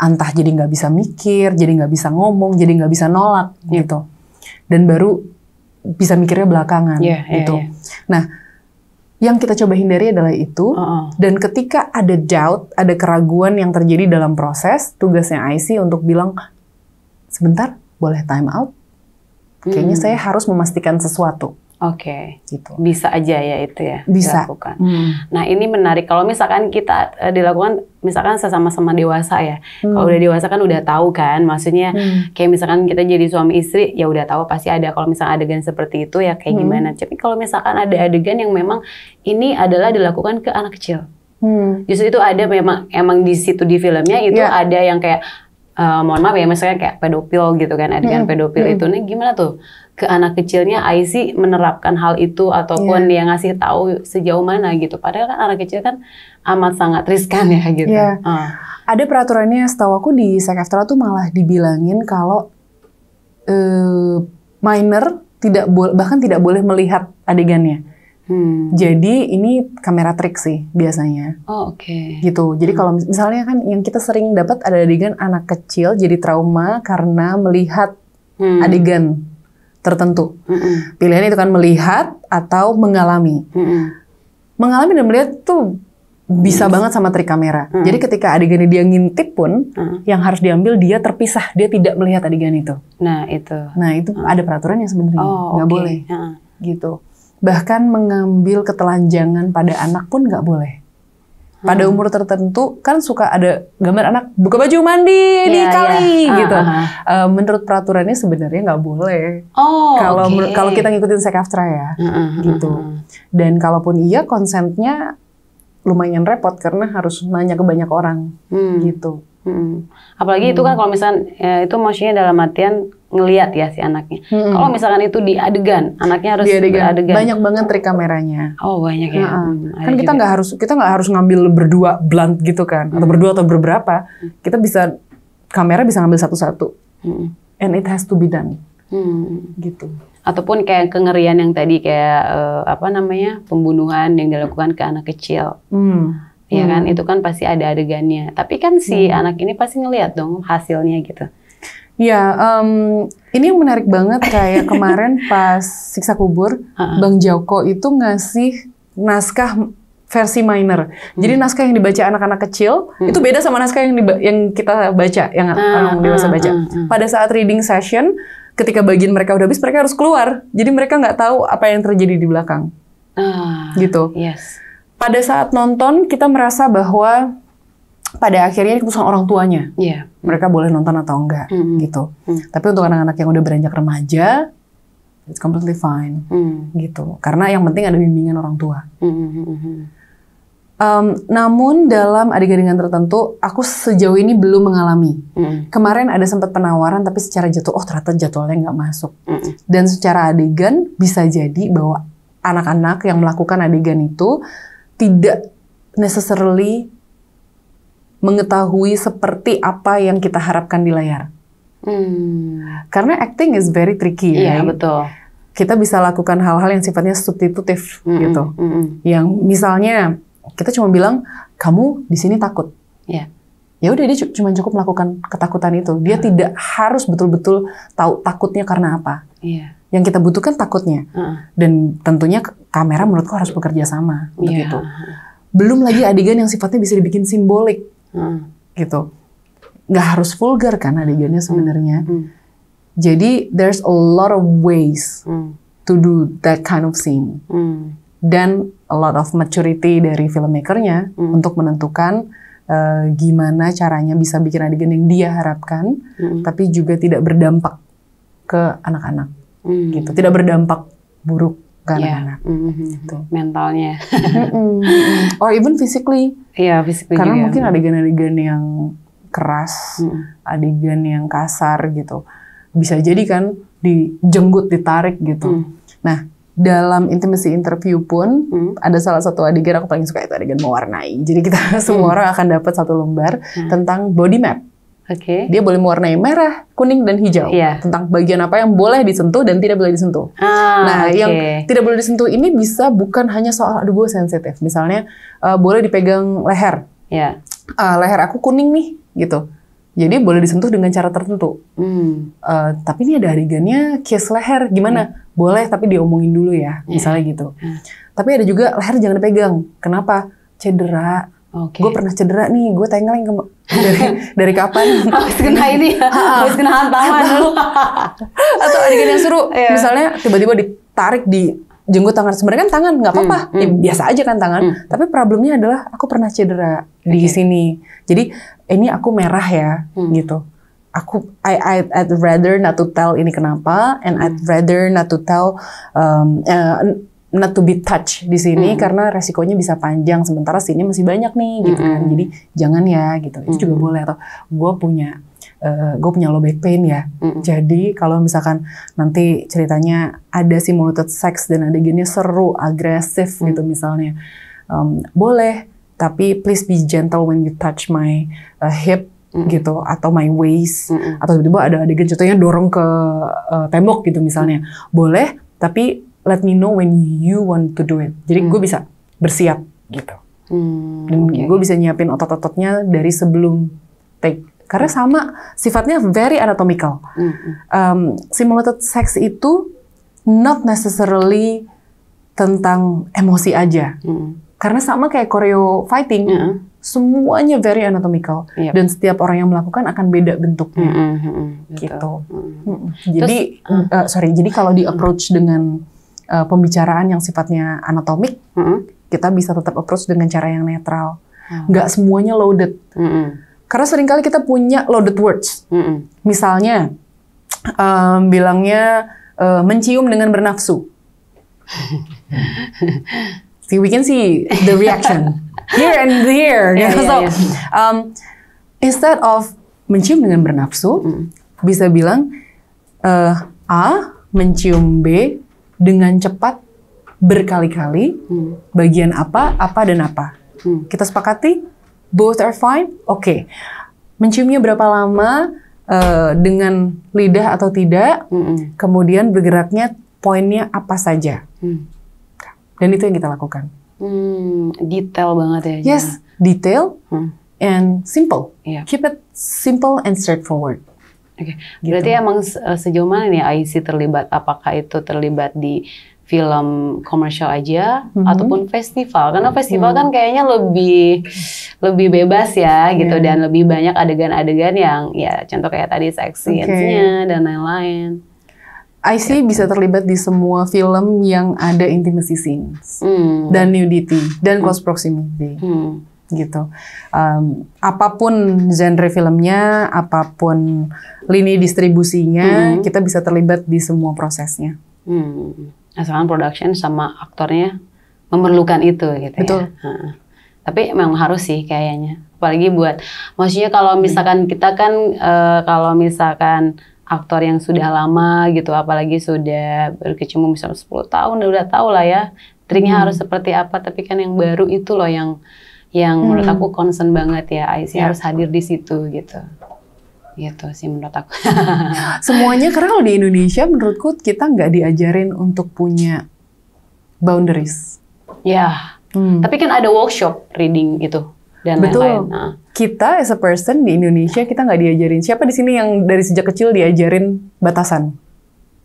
antah jadi nggak bisa mikir, jadi nggak bisa ngomong, jadi nggak bisa nolak yeah. gitu. Dan baru bisa mikirnya belakangan yeah, yeah, gitu. Yeah. Nah, yang kita coba hindari adalah itu. Uh -uh. Dan ketika ada doubt, ada keraguan yang terjadi dalam proses, tugasnya IC untuk bilang sebentar, boleh time out. Kayaknya hmm. saya harus memastikan sesuatu. Oke. Okay. Gitu. Bisa aja ya itu ya. Bisa. Dilakukan. Hmm. Nah ini menarik. Kalau misalkan kita uh, dilakukan, misalkan sesama-sama dewasa ya. Hmm. Kalau udah dewasa kan udah tahu kan. Maksudnya hmm. kayak misalkan kita jadi suami istri ya udah tahu pasti ada. Kalau misalkan adegan seperti itu ya kayak hmm. gimana. Tapi kalau misalkan ada adegan yang memang ini adalah dilakukan ke anak kecil. Hmm. Justru itu ada memang emang di situ di filmnya itu yeah. ada yang kayak uh, mohon maaf ya misalnya kayak pedofil gitu kan adegan hmm. pedofil hmm. itu nih gimana tuh ke anak kecilnya Aisy menerapkan hal itu ataupun yeah. dia ngasih tahu sejauh mana gitu. Padahal kan anak kecil kan amat sangat riskan ya gitu. Yeah. Iya. Uh. Ada peraturannya setahu aku di Sekeftra tuh malah dibilangin kalau uh, minor tidak boleh bahkan tidak boleh melihat adegannya. Hmm. Jadi ini kamera trik sih biasanya. Oh oke. Okay. Gitu. Jadi hmm. kalau misalnya kan yang kita sering dapat ada adegan anak kecil jadi trauma karena melihat hmm. adegan tertentu. Mm -mm. Pilihan itu kan melihat atau mengalami. Mm -mm. Mengalami dan melihat tuh bisa mm banget sama trik kamera. Mm Jadi ketika adegannya dia ngintip pun, mm yang harus diambil dia terpisah, dia tidak melihat adegan itu. Nah itu. Nah itu mm -hmm. ada yang sebenarnya, oh, nggak okay. boleh. Mm Gitu. Bahkan mengambil ketelanjangan pada anak pun nggak boleh pada hmm. umur tertentu kan suka ada gambar anak buka baju mandi yeah, iya. di kali yeah. uh, gitu. Uh, uh. Uh, menurut peraturannya sebenarnya nggak boleh. Oh. Kalau okay. kalau kita ngikutin sekaftra ya, uh, uh, gitu. Dan kalaupun iya konsennya lumayan repot karena harus nanya ke banyak orang, hmm. gitu. Hmm. Apalagi hmm. itu kan kalau misalnya ya, itu maksudnya dalam artian ngelihat ya si anaknya. Hmm. Kalau misalkan itu di adegan, anaknya harus di adegan. adegan. Banyak banget trik kameranya. Oh banyak ya. hmm, kan kita nggak harus kita nggak harus ngambil berdua blunt gitu kan, hmm. atau berdua atau berberapa. Kita bisa kamera bisa ngambil satu-satu. Hmm. And it has to be done. Hmm. Gitu. Ataupun kayak kengerian yang tadi kayak uh, apa namanya pembunuhan yang dilakukan ke anak kecil. Hmm. Ya kan, hmm. itu kan pasti ada adegannya. Tapi kan si hmm. anak ini pasti ngelihat dong hasilnya gitu. Iya, um, ini yang menarik banget kayak kemarin pas siksa kubur, uh-uh. Bang Joko itu ngasih naskah versi minor. Hmm. Jadi naskah yang dibaca anak-anak kecil hmm. itu beda sama naskah yang yang kita baca, yang uh, uh, dewasa ah, baca. Uh, uh, Pada saat reading session, ketika bagian mereka udah habis, mereka harus keluar. Jadi mereka nggak tahu apa yang terjadi di belakang. Uh, gitu. Yes. Pada saat nonton, kita merasa bahwa pada akhirnya keputusan orang tuanya. Yeah mereka boleh nonton atau enggak mm-hmm. gitu. Mm-hmm. Tapi untuk anak-anak yang udah beranjak remaja, it's completely fine mm-hmm. gitu. Karena yang penting ada bimbingan orang tua. Mm-hmm. Um, namun dalam adegan-adegan tertentu, aku sejauh ini belum mengalami. Mm. Kemarin ada sempat penawaran, tapi secara jatuh, oh ternyata jadwalnya nggak masuk. Mm. Dan secara adegan bisa jadi bahwa anak-anak yang melakukan adegan itu tidak necessarily mengetahui seperti apa yang kita harapkan di layar. Hmm. Karena acting is very tricky. Iya right? betul. Kita bisa lakukan hal-hal yang sifatnya substitutif mm hmm gitu. Mm hmm Yang misalnya kita cuma bilang kamu di sini takut. Iya. Yeah. Ya udah dia cuma cukup melakukan ketakutan itu. Dia tidak harus betul-betul tahu takutnya karena apa. Yeah. Yang kita butuhkan takutnya. Uh-huh. Dan tentunya kamera menurutku harus bekerja sama yeah. begitu. Belum lagi adegan yang sifatnya bisa dibikin simbolik. Hmm. Gitu. Nggak harus vulgar kan adegannya sebenarnya. Hmm. hmm. Jadi there's a lot of ways hmm. to do that kind of scene. Hmm. Dan a lot of maturity dari filmmakernya hmm. untuk menentukan uh, gimana caranya bisa bikin adegan yang dia harapkan, hmm. tapi juga tidak berdampak ke anak-anak. Hmm. Gitu, tidak berdampak buruk ke iya. anak-anak. Yeah. Mm -hmm. gitu. Mentalnya. Mm-hmm. Or even physically. Iya, yeah, physically Karena juga. mungkin adegan-adegan yang keras, mm -hmm. adegan yang kasar gitu. Bisa jadi kan dijenggut, ditarik gitu. Mm. Nah, dalam intimacy interview pun mm. ada salah satu adegan aku paling suka itu adegan mewarnai. Jadi kita semua mm. orang akan dapat satu lembar mm. tentang body map. Okay. Dia boleh mewarnai merah, kuning, dan hijau. Yeah. Tentang bagian apa yang boleh disentuh dan tidak boleh disentuh. Ah, nah, okay. yang tidak boleh disentuh ini bisa bukan hanya soal aduh gue sensitif. Misalnya uh, boleh dipegang leher. Yeah. Iya. Uh, leher aku kuning nih, gitu. Jadi boleh disentuh dengan cara tertentu. Hmm. Uh, tapi ini ada adegannya kiss leher, gimana? Hmm. Boleh tapi diomongin dulu ya, iya. misalnya gitu. Hmm. Tapi ada juga leher jangan dipegang. Kenapa? Cedera Okay. Gue pernah cedera nih, gue tenggeling ke, dari dari kapan? Habis kena ini, ya? habis kena hantaman dulu. Atau ada yang suruh yeah. misalnya tiba-tiba ditarik di jenggot tangan. Sebenarnya kan tangan nggak apa-apa, mm, Ya, hmm. biasa aja kan tangan. Mm. Tapi problemnya adalah aku pernah cedera okay. di sini. Jadi ini aku merah ya, mm. gitu. Aku I, I I'd rather not to tell ini kenapa, and I'd hmm. rather not to tell um, uh, not to be touch di sini mm -hmm. karena resikonya bisa panjang sementara sini masih banyak nih gitu mm -hmm. jadi jangan ya gitu itu mm -hmm. juga boleh atau gue punya uh, eh, gue punya low back pain ya mm -hmm. jadi kalau misalkan nanti ceritanya ada simulated seks dan ada gini seru agresif mm -hmm. gitu misalnya um, boleh tapi please be gentle when you touch my uh, hip Mm. gitu atau my waist mm -hmm. atau tiba-tiba ada adegan contohnya dorong ke uh, tembok gitu misalnya mm. boleh tapi let me know when you want to do it. Jadi hmm. gue bisa bersiap gitu. Hmm, Dan okay. gue bisa nyiapin otot-ototnya dari sebelum take. Karena sama sifatnya very anatomical. Hmm, hmm. Um, simulated sex itu not necessarily tentang emosi aja. Hmm. Karena sama kayak koreo fighting, hmm. semuanya very anatomical. Yep. Iya. Dan setiap orang yang melakukan akan beda bentuknya. Hmm, hmm, hmm gitu. Hmm. Jadi, Terus, ah. uh, sorry, jadi kalau di approach dengan uh, pembicaraan yang sifatnya anatomik, mm -hmm. kita bisa tetap approach dengan cara yang netral. Mm-hmm. Nggak semuanya loaded. Mm -hmm. Karena seringkali kita punya loaded words. Mm -hmm. Misalnya, um, bilangnya uh, mencium dengan bernafsu. see, we can see the reaction here and here. Yeah, yeah, so, yeah. Um, instead of mencium dengan bernafsu, mm. bisa bilang uh, A mencium B dengan cepat berkali-kali hmm. bagian apa, apa dan apa. Hmm. Kita sepakati both are fine. Oke. Okay. Menciumnya berapa lama uh, dengan lidah atau tidak? Hmm. Kemudian bergeraknya poinnya apa saja. Hmm. Dan itu yang kita lakukan. Hmm, detail banget ya. Yes, detail hmm. and simple. Yeah. Keep it simple and straightforward. Oke, okay. Gitu. berarti emang eh, sejauh mana nih IC terlibat? Apakah itu terlibat di film komersial aja mm-hmm. ataupun festival karena mhm. festival mm. kan kayaknya lebih lebih bebas ya iya. gitu dan lebih banyak adegan-adegan yang ya contoh kayak tadi seksinya okay. dan lain-lain. IC gitu. bisa terlibat di semua film yang ada intimacy scenes mm. dan nudity dan mm. close proximity. Mm gitu. Um, apapun genre filmnya, apapun lini distribusinya, hmm. kita bisa terlibat di semua prosesnya. Hmm. Asalkan production sama aktornya memerlukan itu gitu ya. Betul. ya. Ha. Tapi memang harus sih kayaknya. Apalagi buat maksudnya kalau misalkan mm-hmm. kita kan e, kalau misalkan aktor yang sudah lama gitu apalagi sudah berkecimpung misalnya 10 tahun udah tau lah ya triknya hmm. harus seperti apa tapi kan yang baru itu loh yang yang hmm. menurut aku concern banget ya IC ya. harus hadir di situ gitu gitu sih menurut aku semuanya karena kalau di Indonesia menurutku kita nggak diajarin untuk punya boundaries ya hmm. tapi kan ada workshop reading itu dan betul lain -lain. Nah. kita as a person di Indonesia kita nggak diajarin siapa di sini yang dari sejak kecil diajarin batasan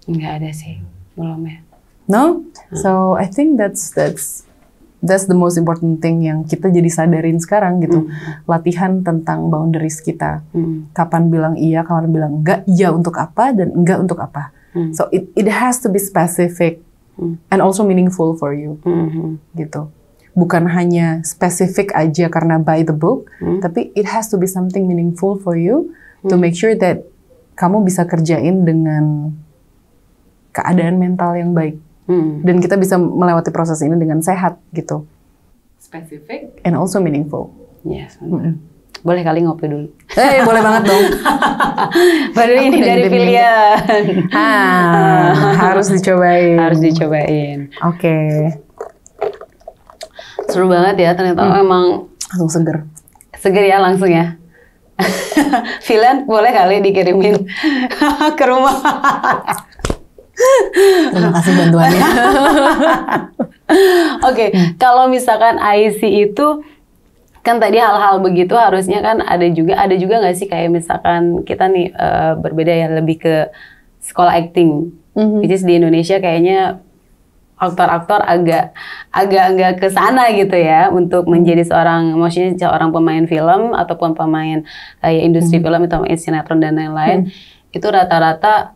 nggak ada sih belum ya no hmm. so I think that's that's that's the most important thing yang kita jadi sadarin sekarang gitu. Mm. Latihan tentang boundaries kita. Mm. Kapan bilang iya, kapan bilang enggak, iya untuk apa dan enggak untuk apa. Mm. So it it has to be specific mm. and also meaningful for you. Mm-hmm. Gitu. Bukan hanya spesifik aja karena by the book, mm. tapi it has to be something meaningful for you mm. to hmm. make sure that kamu bisa kerjain dengan keadaan mental yang baik hmm. dan kita bisa melewati proses ini dengan sehat gitu Specific and also meaningful yes Hmm boleh kali ngopi dulu. Eh, boleh banget dong. Baru ini dari pilihan. Ah, harus dicobain. Harus dicobain. Oke. Okay. Seru banget ya ternyata hmm. emang langsung seger. Seger ya langsung ya. Filan boleh kali dikirimin ke rumah. Terima kasih bantuannya. Oke, okay, hmm. kalau misalkan IC itu kan tadi hal-hal begitu harusnya kan ada juga ada juga nggak sih kayak misalkan kita nih uh, berbeda yang lebih ke sekolah acting, mm-hmm. which is di Indonesia kayaknya aktor-aktor agak agak agak ke sana gitu ya untuk mm-hmm. menjadi seorang maksudnya seorang pemain film ataupun pemain kayak eh, industri mm-hmm. film atau sinetron dan lain-lain mm-hmm. itu rata-rata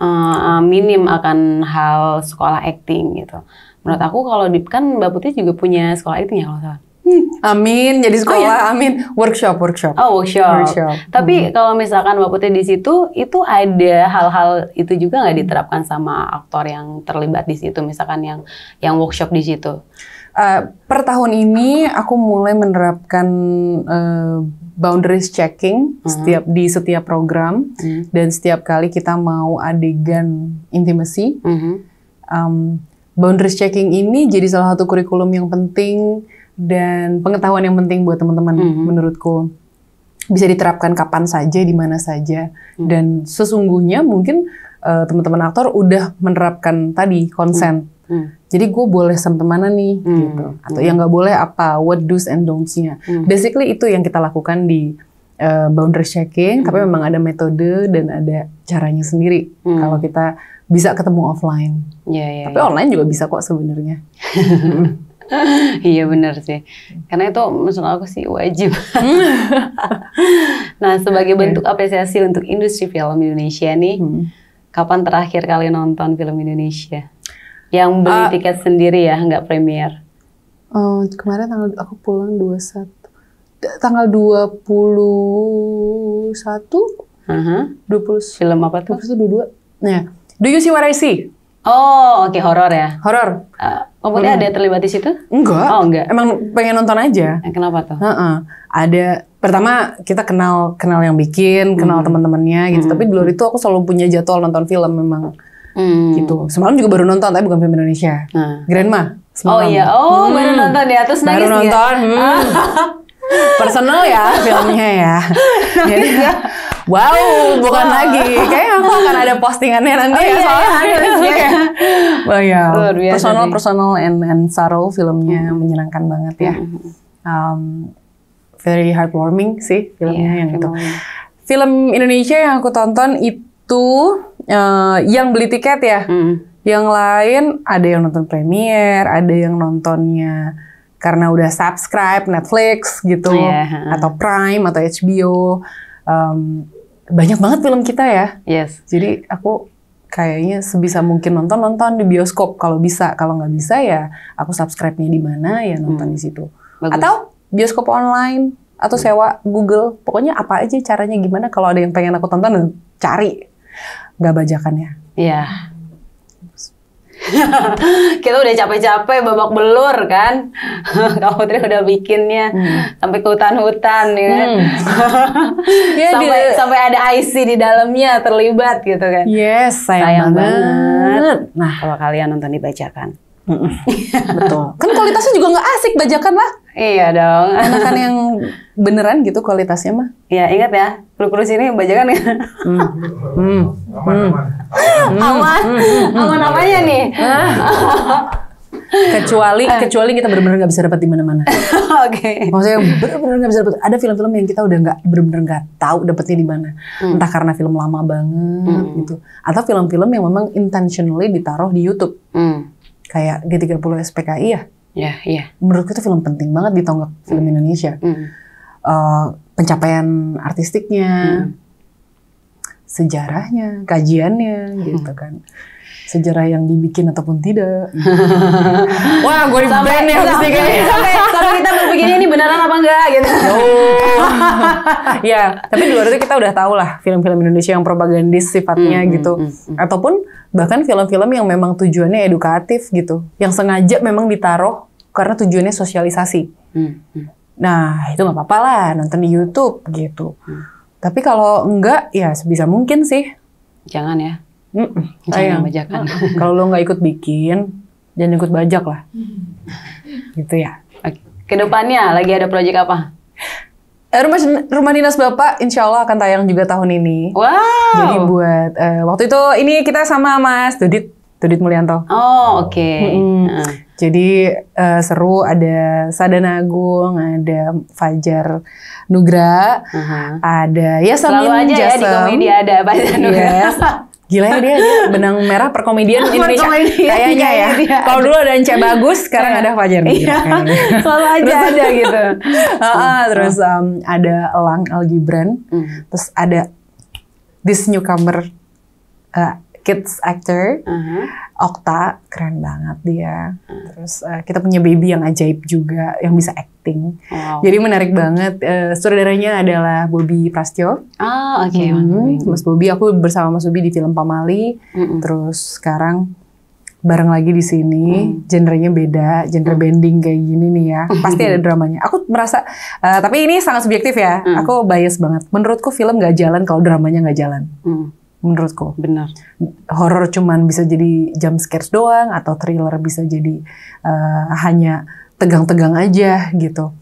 uh, minim akan hal sekolah acting gitu. Menurut aku kalau di kan Mbak Putih juga punya sekolah acting ya kalau salah. Hmm. Amin, jadi oh, iya. sekolah, oh, ya? amin. Workshop, workshop. Oh, workshop. workshop. Tapi hmm. kalau misalkan Mbak Putih di situ, itu ada hal-hal itu juga nggak diterapkan sama aktor yang terlibat di situ, misalkan yang yang workshop di situ. Uh, per tahun ini aku mulai menerapkan uh, boundaries checking hmm. setiap di setiap program uh-huh. dan setiap kali kita mau adegan intimasi. uh-huh. um, boundaries checking ini jadi salah satu kurikulum yang penting dan pengetahuan yang penting buat teman-teman uh-huh. menurutku bisa diterapkan kapan saja di mana saja uh-huh. dan sesungguhnya mungkin uh, teman-teman aktor udah menerapkan tadi konsen. uh-huh. Hmm. Jadi gue boleh sampai mana nih hmm. gitu. Atau hmm. yang nggak boleh apa? What do's and don'ts-nya. Hmm. Basically itu yang kita lakukan di uh, boundary checking. Hmm. Tapi memang ada metode dan ada caranya sendiri. Hmm. Kalau kita bisa ketemu offline. Ya, ya, tapi ya. online juga bisa kok sebenarnya. iya benar sih. Karena itu maksud aku sih wajib. nah, sebagai iya. bentuk apresiasi untuk industri film Indonesia nih, hmm. kapan terakhir kali nonton film Indonesia? Yang beli uh, tiket sendiri ya, nggak premier? Uh, kemarin tanggal aku pulang 21 tanggal 21 uh -huh. 20 film apa tuh? 21 22. Nah, Do You See What I See? Oh, oke okay, horor ya. Horor. Uh, oh, hmm. ada terlibat di situ? Enggak. Oh, enggak. Emang pengen nonton aja. Eh, kenapa tuh? Uh -uh. Ada pertama kita kenal kenal yang bikin, kenal hmm. teman-temannya gitu. Hmm. Tapi dulu itu aku selalu punya jadwal nonton film memang. Hmm. gitu. Semalam juga baru nonton tapi bukan film Indonesia. hmm. Grandma. Oh semalam. Oh iya, oh hmm. baru nonton ya, terus nangis Baru ya? nonton. Hmm. Personal ya filmnya ya. Jadi ya? Wow, bukan wow. lagi. Kayaknya aku akan ada postingannya nanti oh, ya soal iya, iya, ya. iya. kayak. Personal personal and and sorrow filmnya hmm. menyenangkan banget ya. Hmm. Um, very heartwarming sih filmnya yeah, yang itu. Film Indonesia yang aku tonton itu itu uh, yang beli tiket ya. Mm. Yang lain ada yang nonton premier, ada yang nontonnya karena udah subscribe Netflix gitu oh, yeah. Iya, atau Prime atau HBO. Um, banyak banget film kita ya. Yes. Jadi aku kayaknya sebisa mungkin nonton nonton di bioskop kalau bisa. Kalau nggak bisa ya aku subscribe-nya di mana ya nonton hmm. di situ. Bagus. Atau bioskop online atau mm. sewa Google. Pokoknya apa aja caranya gimana kalau ada yang pengen aku tonton cari bajakan ya? Iya. kita udah capek-capek babak belur kan. Kak Putri udah bikinnya hmm. sampai ke hutan-hutan ya kan? Hmm. yeah, sampai di... sampai ada IC di dalamnya terlibat gitu kan. Yes, sayang, sayang banget. banget. Nah, nah. kalau kalian nonton dibacakan. Betul. Kan kualitasnya juga nggak asik bajakan lah. Iya dong. Enakan yang beneran gitu kualitasnya mah. Iya, ingat ya. Kru-kru sini bajakan ya. Hmm. Hmm. Aman, hmm. aman. Hmm. Aman. Hmm. Hmm. Aman apanya nih? Ah. kecuali uh. kecuali kita benar-benar nggak bisa dapat di mana-mana. Oke. Okay. Maksudnya benar-benar nggak bisa dapat. Ada film-film yang kita udah nggak benar-benar nggak tahu dapatnya di mana. Hmm. Entah karena film lama banget hmm. gitu, atau film-film yang memang intentionally ditaruh di YouTube. Hmm. Kayak G30 SPKI ya Ya, yeah, iya. Yeah. Menurutku itu film penting banget ditonggak mm. film Indonesia. Mm. Uh, pencapaian artistiknya, mm. sejarahnya, kajiannya, mm. gitu kan sejarah yang dibikin ataupun tidak. Wah, gue di band ya habis nih kayaknya. Sampai, kita berpikirnya ini beneran apa enggak gitu. Oh. ya, tapi di luar itu kita udah tahu lah film-film Indonesia yang propagandis sifatnya hmm, hmm gitu. Hmm, hmm. ataupun bahkan film-film yang memang tujuannya edukatif gitu. Yang sengaja memang ditaruh karena tujuannya sosialisasi. Mm hmm. Nah, itu nggak apa-apa lah nonton di YouTube gitu. Hmm. Tapi kalau enggak ya sebisa mungkin sih. Jangan ya. Mm saya sayang. bajakan. Kalau lo nggak ikut bikin, jangan ikut bajak lah. Mm-hmm. gitu ya. Okay. Kedepannya lagi ada proyek apa? Eh, rumah, rumah dinas bapak insya Allah akan tayang juga tahun ini. Wow. Jadi buat uh, waktu itu ini kita sama Mas Dudit, Dudit Mulyanto. Oh oke. Okay. -hmm. Ah. Jadi uh, seru ada Sadana Agung, ada Fajar Nugra, uh -huh. ada ya Selalu aja Jasem. ya di komedi ada Fajar Nugra. Yes. Gila ya dia, dia benang merah perkomedian oh, Indonesia perkomedian, kayaknya ya. ya. Kalau dulu ada Ence Bagus, sekarang ada Fajar Iya, selalu aja terus ada gitu. uh, uh, terus um, ada Elang Algibran. Gibran, mm. terus ada this newcomer uh, kids actor. Uh -huh. Okta keren banget dia. Hmm. Terus uh, kita punya baby yang ajaib juga yang bisa acting. Wow. Jadi menarik banget. Uh, eh, saudaranya adalah Bobby Prastyo. Ah, oh, oke. Okay. Hmm, Mas Bobby aku bersama Mas Bobby di film Pamali. Hmm. Terus sekarang bareng lagi di sini, hmm. genrenya beda, genre hmm. bending kayak gini nih ya. Pasti ada dramanya. Aku merasa, uh, tapi ini sangat subjektif ya. Hmm. Aku bias banget. Menurutku film gak jalan kalau dramanya gak jalan. Hmm menurutku. Benar. Horor cuman bisa jadi jump scares doang atau thriller bisa jadi uh, hanya tegang-tegang aja gitu.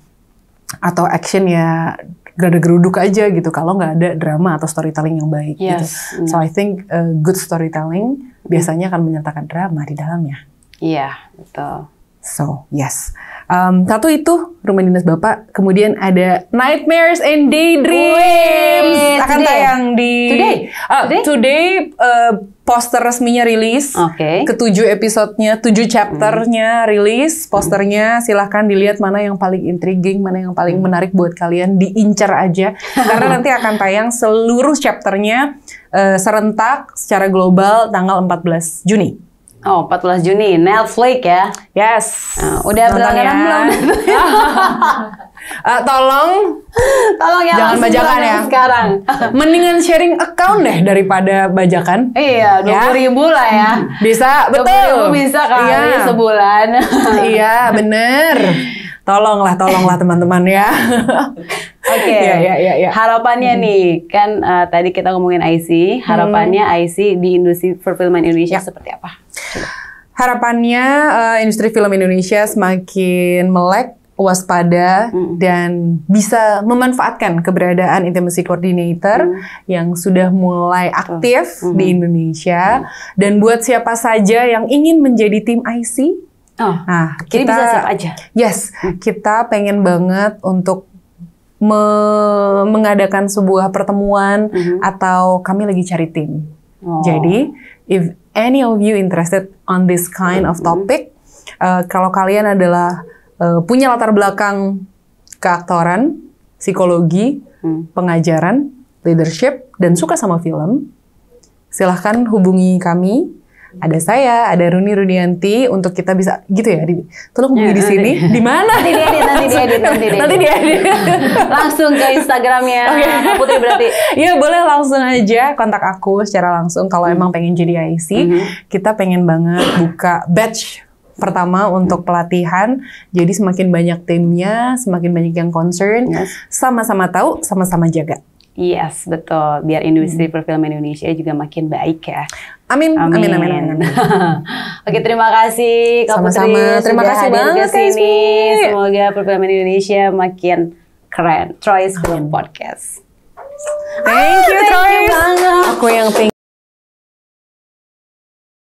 Atau action ya gak ada geruduk aja gitu kalau nggak ada drama atau storytelling yang baik gitu. yes. gitu. So I think uh, good storytelling mm-hmm. biasanya akan menyertakan drama di dalamnya. Iya, yeah, betul. So, yes. Um, satu itu rumah dinas bapak, kemudian ada Nightmares and Daydreams Wee, akan today. tayang di today. Uh, today, today uh, poster resminya rilis, okay. ketujuh episodenya, tujuh chapternya hmm. rilis, posternya silahkan dilihat mana yang paling intriguing, mana yang paling hmm. menarik buat kalian diincar aja karena nanti akan tayang seluruh chapternya uh, serentak secara global tanggal 14 Juni. Oh, 14 Juni Netflix ya. Yes. Uh, udah berlangganan ya. belum? uh, tolong tolong ya jangan bajakan ya sekarang. Mendingan sharing account deh daripada bajakan. Iya, ya. dua ya. ribu lah ya. Bisa, betul. ribu bisa kali iya. sebulan. iya, bener. Tolonglah, tolonglah teman-teman ya. Oke. Okay. Ya, ya, ya, ya. Harapannya hmm. nih, kan uh, tadi kita ngomongin IC, harapannya hmm. IC di industri perfilman Indonesia ya. seperti apa? Harapannya uh, industri film Indonesia semakin melek, waspada, mm. dan bisa memanfaatkan keberadaan intimacy coordinator mm. yang sudah mulai aktif mm. di hmm. Indonesia. Mm. Dan buat siapa saja yang ingin menjadi tim IC, oh, nah, kita, jadi bisa siapa aja. Yes, mm. kita pengen banget untuk me mengadakan sebuah pertemuan mm atau kami lagi cari tim. Oh. Jadi if any of you interested on this kind of mm-hmm. topic, uh, kalau kalian adalah uh, punya latar belakang keaktoran, psikologi, hmm. pengajaran, leadership, dan suka sama film, silahkan hubungi kami ada saya, ada Runi Rudianti untuk kita bisa gitu ya, Didi. Tolong beli ya, di sini. Di mana? Nanti dia edit, nanti dia edit, nanti dia. Nanti dia edit. langsung ke Instagramnya okay. Putri berarti. Iya boleh langsung aja kontak aku secara langsung kalau hmm. emang pengen jadi IC. Hmm. Kita pengen banget buka batch pertama untuk pelatihan. Jadi semakin banyak timnya, semakin banyak yang concern, sama-sama yes. tahu, sama-sama jaga. Yes, betul. Biar industri hmm. perfilman Indonesia juga makin baik ya. Amin, amin, amin, amin. amin. Oke, terima kasih Kak Sama-sama. Putri. Terima kasih banget ke sini. Semoga perfilman Indonesia makin keren. Troyes Film Podcast. Thank you, ah, Troyes. Aku yang pengen